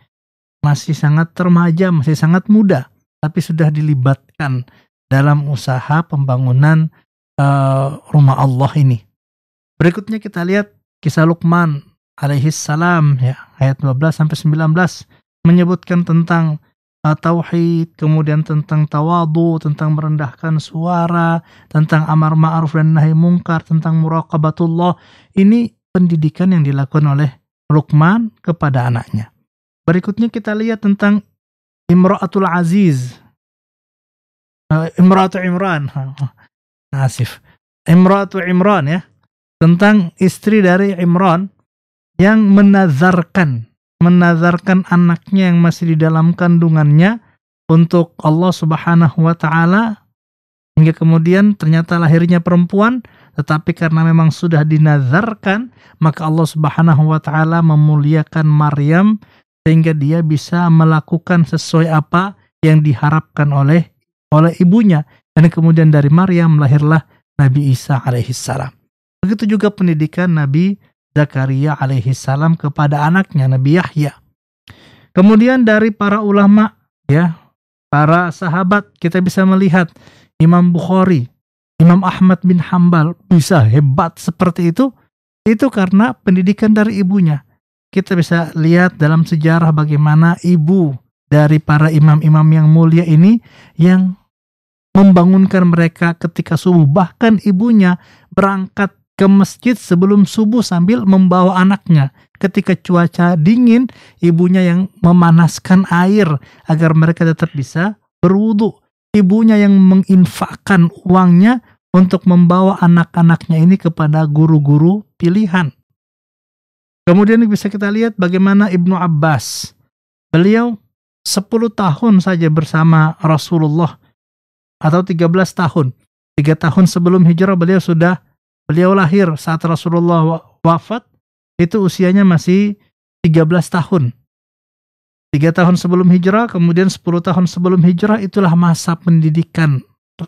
masih sangat remaja, masih sangat muda, tapi sudah dilibatkan dalam usaha pembangunan uh, rumah Allah ini. Berikutnya kita lihat kisah Luqman alaihi salam ya ayat 12 sampai 19 menyebutkan tentang uh, tauhid, kemudian tentang tawadu, tentang merendahkan suara, tentang amar ma'ruf dan nahi mungkar, tentang muraqabatullah. Ini pendidikan yang dilakukan oleh Luqman kepada anaknya. Berikutnya kita lihat tentang Imra'atul Aziz Imrat Imran asif Imrat Imran ya tentang istri dari Imran yang menazarkan menazarkan anaknya yang masih di dalam kandungannya untuk Allah Subhanahu wa taala hingga kemudian ternyata lahirnya perempuan tetapi karena memang sudah dinazarkan maka Allah Subhanahu wa taala memuliakan Maryam sehingga dia bisa melakukan sesuai apa yang diharapkan oleh oleh ibunya dan kemudian dari Maria melahirlah Nabi Isa alaihissalam. Begitu juga pendidikan Nabi Zakaria alaihissalam kepada anaknya Nabi Yahya. Kemudian dari para ulama ya, para sahabat kita bisa melihat Imam Bukhari, Imam Ahmad bin Hambal bisa hebat seperti itu itu karena pendidikan dari ibunya. Kita bisa lihat dalam sejarah bagaimana ibu dari para imam-imam yang mulia ini yang membangunkan mereka ketika subuh. Bahkan ibunya berangkat ke masjid sebelum subuh sambil membawa anaknya. Ketika cuaca dingin, ibunya yang memanaskan air agar mereka tetap bisa berwudu. Ibunya yang menginfakkan uangnya untuk membawa anak-anaknya ini kepada guru-guru pilihan. Kemudian bisa kita lihat bagaimana Ibnu Abbas. Beliau 10 tahun saja bersama Rasulullah atau 13 tahun. 3 tahun sebelum hijrah beliau sudah beliau lahir saat Rasulullah wafat itu usianya masih 13 tahun. 3 tahun sebelum hijrah, kemudian 10 tahun sebelum hijrah itulah masa pendidikan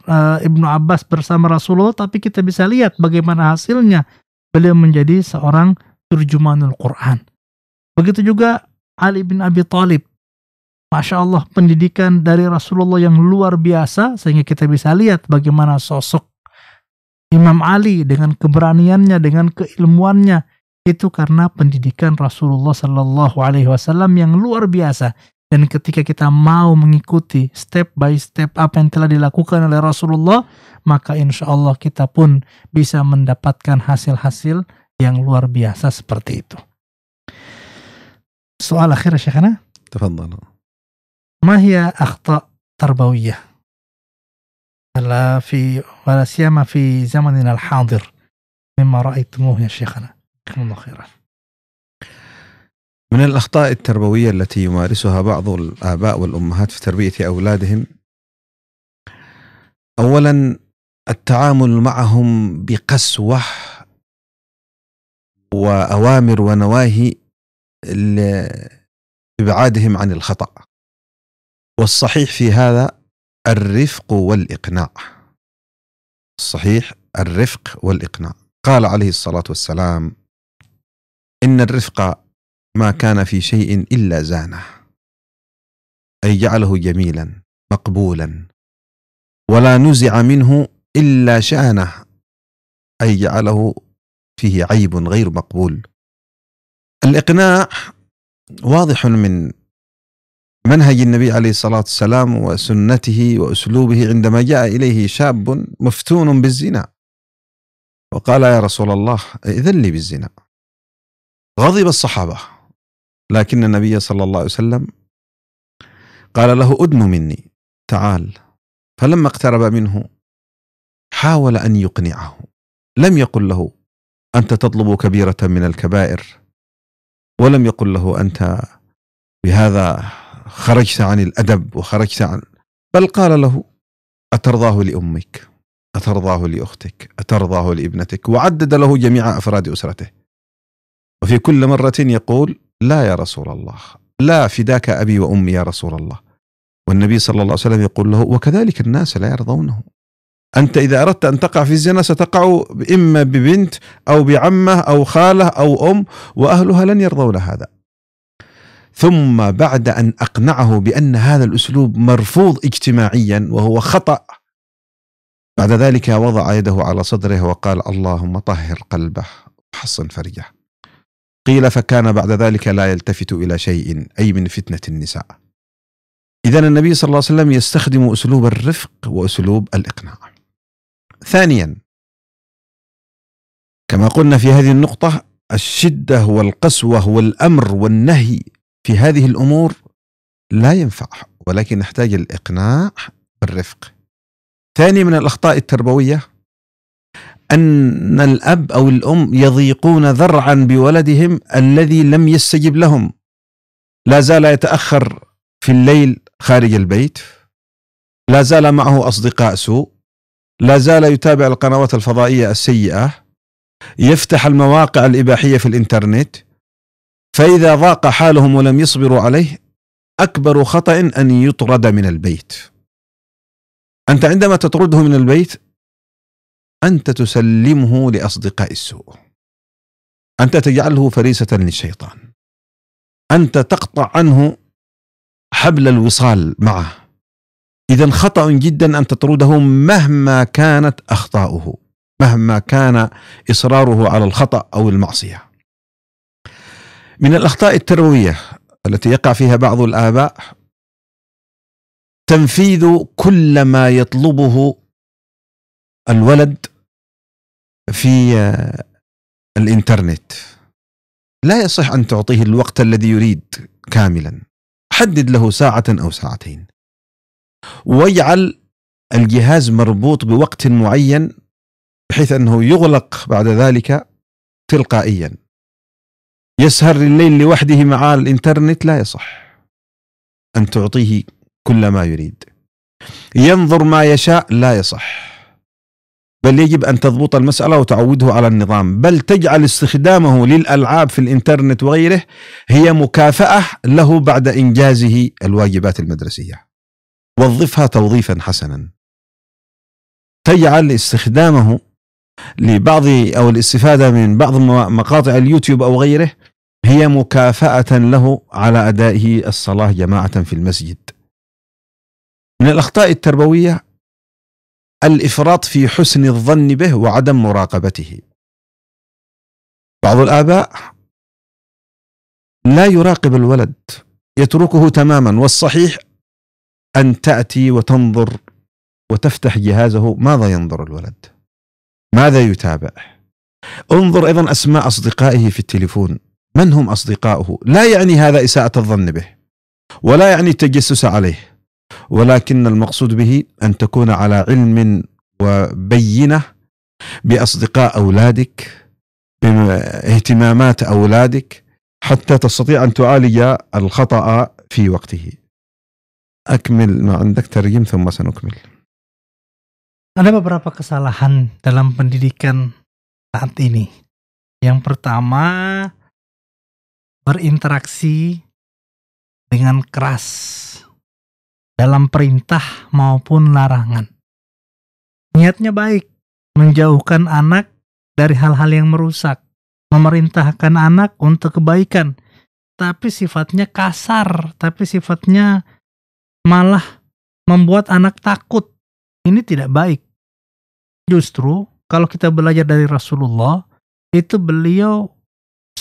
eh, Ibnu Abbas bersama Rasulullah, tapi kita bisa lihat bagaimana hasilnya beliau menjadi seorang turjumanul Quran. Begitu juga Ali bin Abi Thalib Masya Allah pendidikan dari Rasulullah yang luar biasa sehingga kita bisa lihat bagaimana sosok Imam Ali dengan keberaniannya, dengan keilmuannya itu karena pendidikan Rasulullah Shallallahu Alaihi Wasallam yang luar biasa. Dan ketika kita mau mengikuti step by step apa yang telah dilakukan oleh Rasulullah, maka insya Allah kita pun bisa mendapatkan hasil-hasil yang luar biasa seperti itu. Soal akhir, Syekhana. Tafadhal. ما هي أخطاء تربوية في ولا سيما في زمننا الحاضر مما رأيتموه يا شيخنا جزاكم الله خيرا من الأخطاء التربوية التي يمارسها بعض الآباء والأمهات في تربية أولادهم أولا التعامل معهم بقسوة وأوامر ونواهي لإبعادهم عن الخطأ والصحيح في هذا الرفق والإقناع الصحيح الرفق والإقناع قال عليه الصلاة والسلام إن الرفق ما كان في شيء إلا زانه أي جعله جميلا مقبولا ولا نزع منه إلا شأنه أي جعله فيه عيب غير مقبول الإقناع واضح من منهج النبي عليه الصلاة والسلام وسنته وأسلوبه عندما جاء إليه شاب مفتون بالزنا وقال يا رسول الله ائذن لي بالزنا غضب الصحابة لكن النبي صلى الله عليه وسلم قال له أدن مني تعال فلما اقترب منه حاول أن يقنعه لم يقل له أنت تطلب كبيرة من الكبائر ولم يقل له أنت بهذا خرجت عن الأدب وخرجت عن بل قال له أترضاه لأمك أترضاه لأختك أترضاه لابنتك وعدد له جميع أفراد أسرته وفي كل مرة يقول لا يا رسول الله لا فداك أبي وأمي يا رسول الله والنبي صلى الله عليه وسلم يقول له وكذلك الناس لا يرضونه أنت إذا أردت أن تقع في الزنا ستقع إما ببنت أو بعمة أو خالة أو أم وأهلها لن يرضون هذا ثم بعد ان اقنعه بان هذا الاسلوب مرفوض اجتماعيا وهو خطا بعد ذلك وضع يده على صدره وقال اللهم طهر قلبه حصن فرجه قيل فكان بعد ذلك لا يلتفت الى شيء اي من فتنه النساء اذا النبي صلى الله عليه وسلم يستخدم اسلوب الرفق واسلوب الاقناع ثانيا كما قلنا في هذه النقطه الشده والقسوه والامر والنهي في هذه الامور لا ينفع ولكن نحتاج الاقناع بالرفق. ثاني من الاخطاء التربويه ان الاب او الام يضيقون ذرعا بولدهم الذي لم يستجب لهم. لا زال يتاخر في الليل خارج البيت. لا زال معه اصدقاء سوء. لا زال يتابع القنوات الفضائيه السيئه. يفتح المواقع الاباحيه في الانترنت. فإذا ضاق حالهم ولم يصبروا عليه أكبر خطأ أن يطرد من البيت أنت عندما تطرده من البيت أنت تسلمه لأصدقاء السوء أنت تجعله فريسة للشيطان أنت تقطع عنه حبل الوصال معه إذا خطأ جدا أن تطرده مهما كانت أخطاؤه مهما كان إصراره على الخطأ أو المعصية من الأخطاء التربويه التي يقع فيها بعض الآباء تنفيذ كل ما يطلبه الولد في آه، الانترنت لا يصح ان تعطيه الوقت الذي يريد كاملا حدد له ساعه او ساعتين واجعل الجهاز مربوط بوقت معين بحيث انه يغلق بعد ذلك تلقائيا يسهر الليل لوحده مع الانترنت لا يصح أن تعطيه كل ما يريد ينظر ما يشاء لا يصح بل يجب أن تضبط المسألة وتعوده على النظام بل تجعل استخدامه للألعاب في الإنترنت وغيره هي مكافأة له بعد إنجازه الواجبات المدرسية وظفها توظيفا حسنا تجعل استخدامه لبعض أو الاستفادة من بعض مقاطع اليوتيوب أو غيره هي مكافأة له على أدائه الصلاة جماعة في المسجد من الأخطاء التربوية الإفراط في حسن الظن به وعدم مراقبته بعض الآباء لا يراقب الولد يتركه تماما والصحيح أن تأتي وتنظر وتفتح جهازه ماذا ينظر الولد ماذا يتابع انظر أيضا أسماء أصدقائه في التليفون من هم أصدقاؤه لا يعني هذا إساءة الظن به ولا يعني التجسس عليه ولكن المقصود به أن تكون على علم وبينة بأصدقاء أولادك باهتمامات أولادك حتى تستطيع أن تعالج الخطأ في وقته أكمل ما عندك ترجم ثم سنكمل Ada beberapa kesalahan dalam pendidikan saat ini. Yang pertama, berinteraksi dengan keras dalam perintah maupun larangan. Niatnya baik, menjauhkan anak dari hal-hal yang merusak, memerintahkan anak untuk kebaikan, tapi sifatnya kasar, tapi sifatnya malah membuat anak takut. Ini tidak baik. Justru kalau kita belajar dari Rasulullah, itu beliau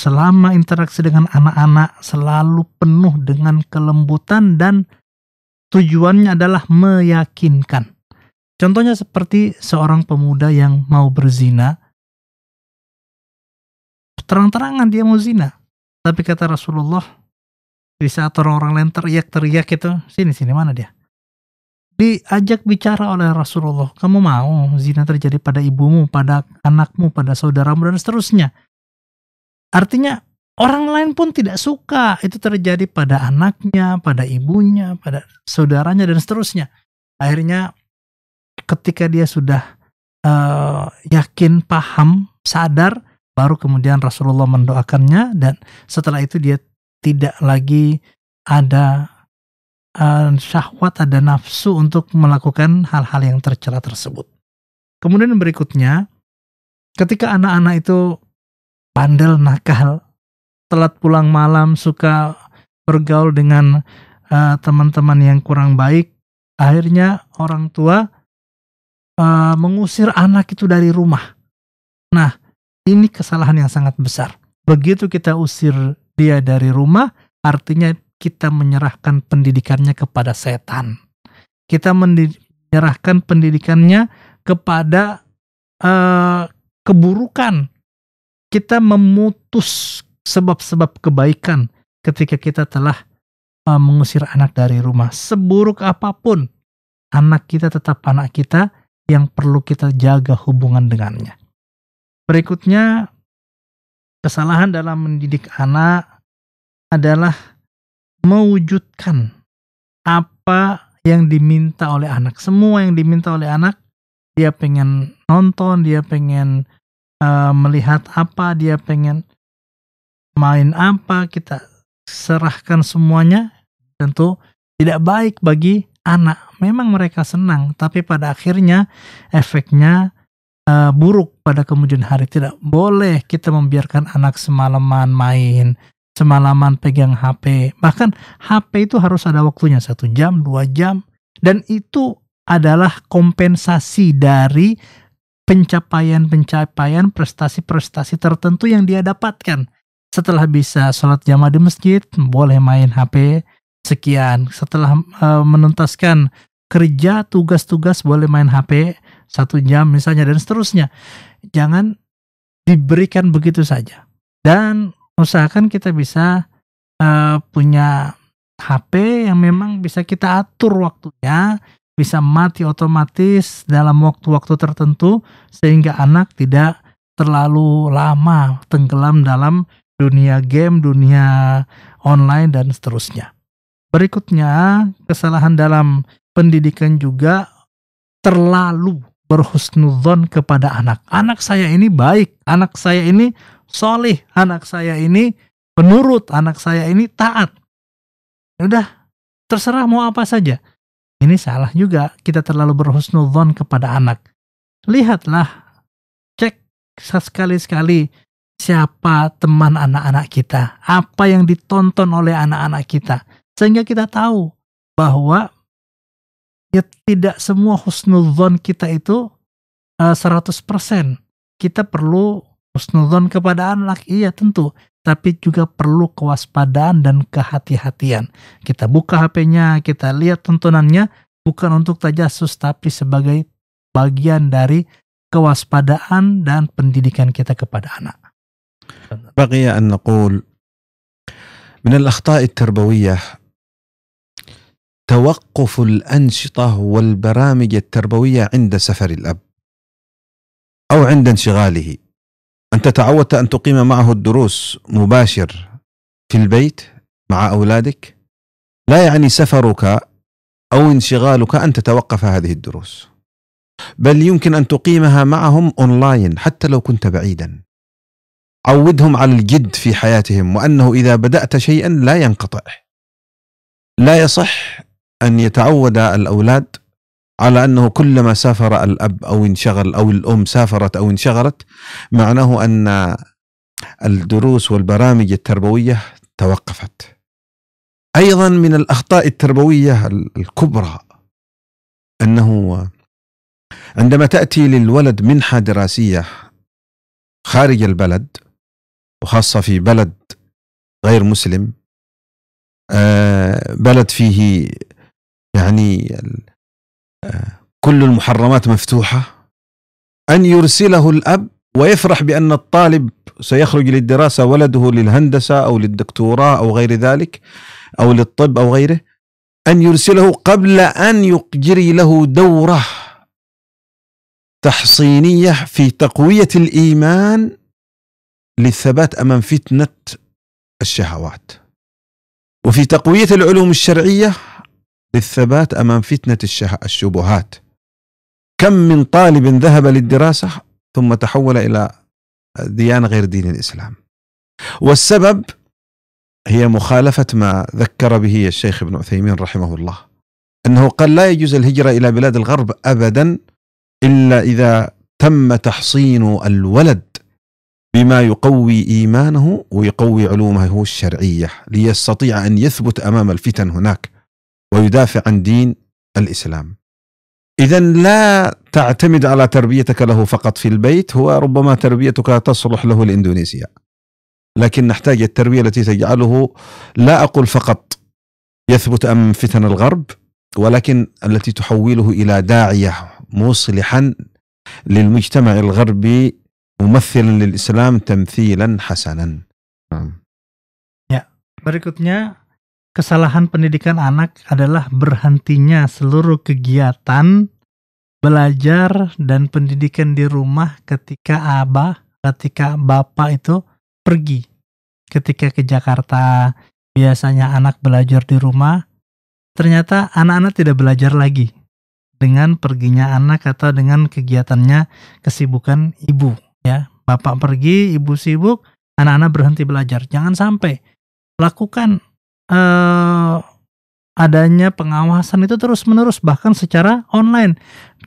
selama interaksi dengan anak-anak selalu penuh dengan kelembutan dan tujuannya adalah meyakinkan. Contohnya seperti seorang pemuda yang mau berzina. Terang-terangan dia mau zina. Tapi kata Rasulullah, di saat orang-orang lain teriak-teriak itu, sini-sini mana dia? diajak bicara oleh Rasulullah, kamu mau zina terjadi pada ibumu, pada anakmu, pada saudaramu, dan seterusnya. Artinya orang lain pun tidak suka itu terjadi pada anaknya, pada ibunya, pada saudaranya dan seterusnya. Akhirnya ketika dia sudah uh, yakin, paham, sadar, baru kemudian Rasulullah mendoakannya dan setelah itu dia tidak lagi ada uh, syahwat, ada nafsu untuk melakukan hal-hal yang tercela tersebut. Kemudian berikutnya, ketika anak-anak itu bandel, nakal, telat pulang malam, suka bergaul dengan eh, teman-teman uh, yang kurang baik, akhirnya orang tua uh, mengusir anak itu dari rumah. Nah, ini kesalahan yang sangat besar. Begitu kita usir dia dari rumah, artinya kita menyerahkan pendidikannya kepada setan. Kita menyerahkan pendidikannya kepada uh, keburukan kita memutus sebab-sebab kebaikan ketika kita telah uh, mengusir anak dari rumah. Seburuk apapun, anak kita tetap anak kita yang perlu kita jaga hubungan dengannya. Berikutnya, kesalahan dalam mendidik anak adalah mewujudkan apa yang diminta oleh anak. Semua yang diminta oleh anak, dia pengen nonton, dia pengen Eh, melihat apa dia pengen main apa kita serahkan semuanya tentu tidak baik bagi anak memang mereka senang tapi pada akhirnya efeknya uh, buruk pada kemudian hari tidak boleh kita membiarkan anak semalaman main semalaman pegang HP bahkan HP itu harus ada waktunya satu jam dua jam dan itu adalah kompensasi dari pencapaian-pencapaian prestasi-prestasi tertentu yang dia dapatkan. Setelah bisa sholat jamaah di masjid, boleh main HP sekian. Setelah e, menuntaskan kerja tugas-tugas boleh main HP satu jam misalnya dan seterusnya. Jangan diberikan begitu saja. Dan usahakan kita bisa e, punya HP yang memang bisa kita atur waktunya bisa mati otomatis dalam waktu-waktu tertentu sehingga anak tidak terlalu lama tenggelam dalam dunia game, dunia online dan seterusnya. Berikutnya, kesalahan dalam pendidikan juga terlalu berhusnuzon kepada anak. Anak saya ini baik, anak saya ini solih, anak saya ini penurut, anak saya ini taat. Ya udah, terserah mau apa saja. Ini salah juga, kita terlalu berhusnudzon kepada anak. Lihatlah, cek sekali-sekali siapa teman anak-anak kita, apa yang ditonton oleh anak-anak kita. Sehingga kita tahu bahwa ya tidak semua husnudzon kita itu uh, eh, 100%. Kita perlu husnudzon kepada anak, iya tentu tapi juga perlu kewaspadaan dan kehati-hatian. Kita buka HP-nya, kita lihat tontonannya, bukan untuk tajasus tapi sebagai bagian dari kewaspadaan dan pendidikan kita kepada anak. بقي أن نقول من الأخطاء التربوية توقف الأنشطة والبرامج التربوية عند سفر الأب أو عند انشغاله أنت تعودت أن تقيم معه الدروس مباشر في البيت مع أولادك لا يعني سفرك أو انشغالك أن تتوقف هذه الدروس بل يمكن أن تقيمها معهم أونلاين حتى لو كنت بعيدا عودهم على الجد في حياتهم وأنه إذا بدأت شيئا لا ينقطع لا يصح أن يتعود الأولاد على انه كلما سافر الاب او انشغل او الام سافرت او انشغلت معناه ان الدروس والبرامج التربويه توقفت. ايضا من الاخطاء التربويه الكبرى انه عندما تاتي للولد منحه دراسيه خارج البلد وخاصه في بلد غير مسلم آه، بلد فيه يعني كل المحرمات مفتوحه ان يرسله الاب ويفرح بان الطالب سيخرج للدراسه ولده للهندسه او للدكتوراه او غير ذلك او للطب او غيره ان يرسله قبل ان يجري له دوره تحصينيه في تقويه الايمان للثبات امام فتنه الشهوات وفي تقويه العلوم الشرعيه للثبات امام فتنه الشبهات كم من طالب ذهب للدراسه ثم تحول الى ديانه غير دين الاسلام والسبب هي مخالفه ما ذكر به الشيخ ابن عثيمين رحمه الله انه قال لا يجوز الهجره الى بلاد الغرب ابدا الا اذا تم تحصين الولد بما يقوي ايمانه ويقوي علومه الشرعيه ليستطيع ان يثبت امام الفتن هناك ويدافع عن دين الإسلام إذا لا تعتمد على تربيتك له فقط في البيت هو ربما تربيتك تصلح له لإندونيسيا لكن نحتاج التربية التي تجعله لا أقول فقط يثبت أمام فتن الغرب ولكن التي تحوله إلى داعية مصلحا للمجتمع الغربي ممثلا للإسلام تمثيلا حسنا. نعم. berikutnya kesalahan pendidikan anak adalah berhentinya seluruh kegiatan belajar dan pendidikan di rumah ketika abah, ketika bapak itu pergi. Ketika ke Jakarta, biasanya anak belajar di rumah, ternyata anak-anak tidak belajar lagi dengan perginya anak atau dengan kegiatannya kesibukan ibu ya. Bapak pergi, ibu sibuk, anak-anak berhenti belajar. Jangan sampai lakukan uh, adanya pengawasan itu terus-menerus bahkan secara online.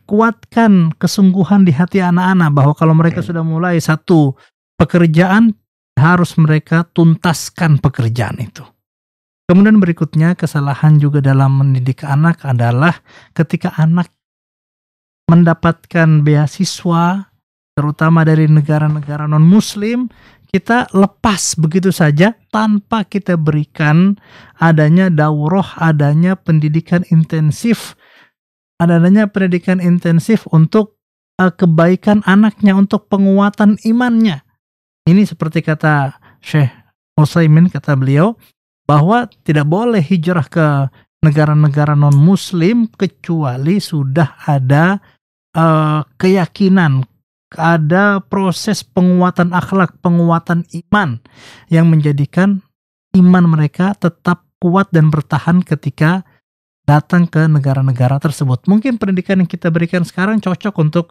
Kuatkan kesungguhan di hati anak-anak bahwa kalau mereka sudah mulai satu pekerjaan harus mereka tuntaskan pekerjaan itu. Kemudian berikutnya kesalahan juga dalam mendidik anak adalah ketika anak mendapatkan beasiswa terutama dari negara-negara non muslim kita lepas begitu saja tanpa kita berikan adanya daurah, adanya pendidikan intensif, adanya pendidikan intensif untuk uh, kebaikan anaknya, untuk penguatan imannya. Ini seperti kata Syekh Muslimin, kata beliau, bahwa tidak boleh hijrah ke negara-negara non-muslim kecuali sudah ada uh, keyakinan, ada proses penguatan akhlak, penguatan iman yang menjadikan iman mereka tetap kuat dan bertahan ketika datang ke negara-negara tersebut. Mungkin pendidikan yang kita berikan sekarang cocok untuk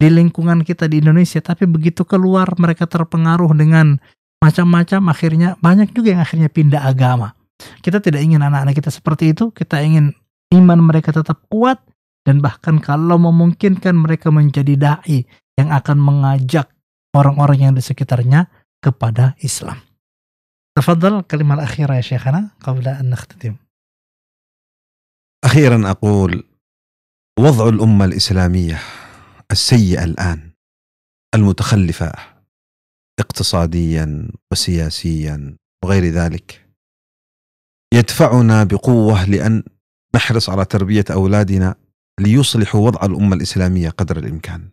di lingkungan kita di Indonesia, tapi begitu keluar mereka terpengaruh dengan macam-macam akhirnya banyak juga yang akhirnya pindah agama. Kita tidak ingin anak-anak kita seperti itu, kita ingin iman mereka tetap kuat dan bahkan kalau memungkinkan mereka menjadi dai yang akan mengajak orang-orang yang di sekitarnya kepada Islam. تفضل كلمة الأخيرة يا شيخنا قبل أن نختتم أخيرا أقول وضع الأمة الإسلامية السيئة الآن المتخلفة اقتصاديا وسياسيا وغير ذلك يدفعنا بقوة لأن نحرص على تربية أولادنا ليصلحوا وضع الأمة الإسلامية قدر الإمكان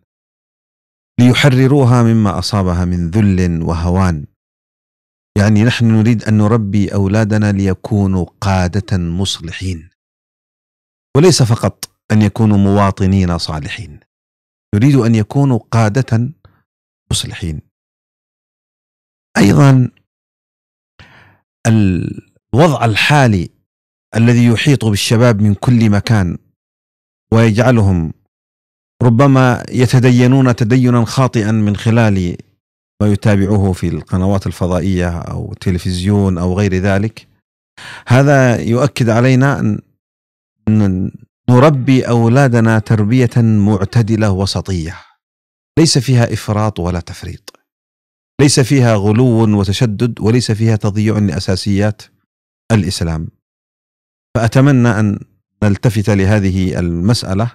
ليحرروها مما اصابها من ذل وهوان يعني نحن نريد ان نربي اولادنا ليكونوا قاده مصلحين وليس فقط ان يكونوا مواطنين صالحين نريد ان يكونوا قاده مصلحين ايضا الوضع الحالي الذي يحيط بالشباب من كل مكان ويجعلهم ربما يتدينون تدينا خاطئا من خلال ما يتابعوه في القنوات الفضائيه او التلفزيون او غير ذلك هذا يؤكد علينا ان نربي اولادنا تربيه معتدله وسطيه ليس فيها افراط ولا تفريط ليس فيها غلو وتشدد وليس فيها تضييع لاساسيات الاسلام فاتمنى ان نلتفت لهذه المساله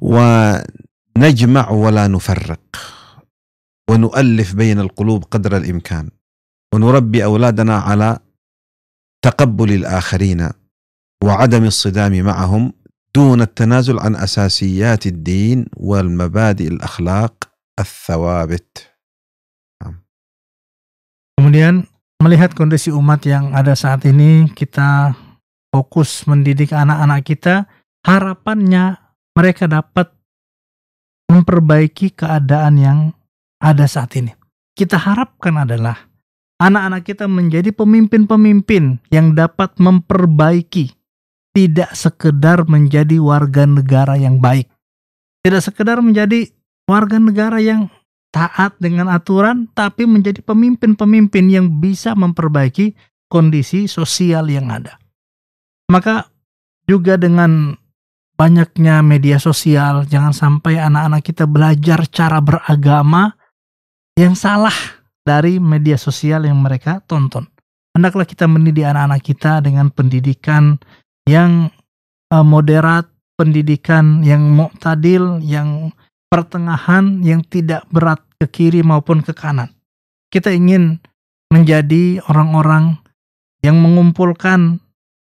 ونجمع ولا نفرق ونؤلف بين القلوب قدر الامكان ونربي اولادنا على تقبل الاخرين وعدم الصدام معهم دون التنازل عن اساسيات الدين والمبادئ الاخلاق الثوابت. نعم. Kemudian melihat kondisi umat yang ada saat ini kita fokus mendidik anak-anak kita harapannya mereka dapat memperbaiki keadaan yang ada saat ini. Kita harapkan adalah anak-anak kita menjadi pemimpin-pemimpin yang dapat memperbaiki, tidak sekedar menjadi warga negara yang baik, tidak sekedar menjadi warga negara yang taat dengan aturan, tapi menjadi pemimpin-pemimpin yang bisa memperbaiki kondisi sosial yang ada. Maka juga dengan banyaknya media sosial, jangan sampai anak-anak kita belajar cara beragama yang salah dari media sosial yang mereka tonton. Hendaklah kita mendidik anak-anak kita dengan pendidikan yang eh, moderat, pendidikan yang muktadil, yang pertengahan, yang tidak berat ke kiri maupun ke kanan. Kita ingin menjadi orang-orang yang mengumpulkan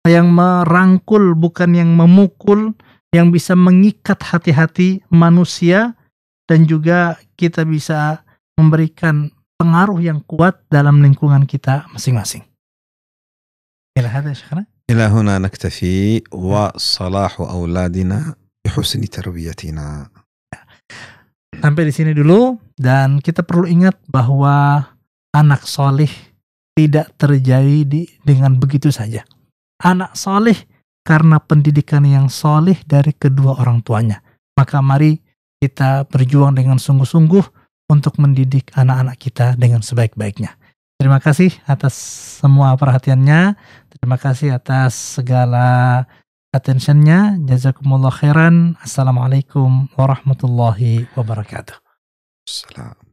yang merangkul bukan yang memukul yang bisa mengikat hati-hati manusia dan juga kita bisa memberikan pengaruh yang kuat dalam lingkungan kita masing-masing. Ila Ila huna naktafi wa salahu Sampai di sini dulu dan kita perlu ingat bahwa anak solih tidak terjadi dengan begitu saja. Anak solih karena pendidikan yang soleh dari kedua orang tuanya. Maka mari kita berjuang dengan sungguh-sungguh untuk mendidik anak-anak kita dengan sebaik-baiknya. Terima kasih atas semua perhatiannya. Terima kasih atas segala attentionnya. Jazakumullah khairan. Assalamualaikum warahmatullahi wabarakatuh. Assalamualaikum.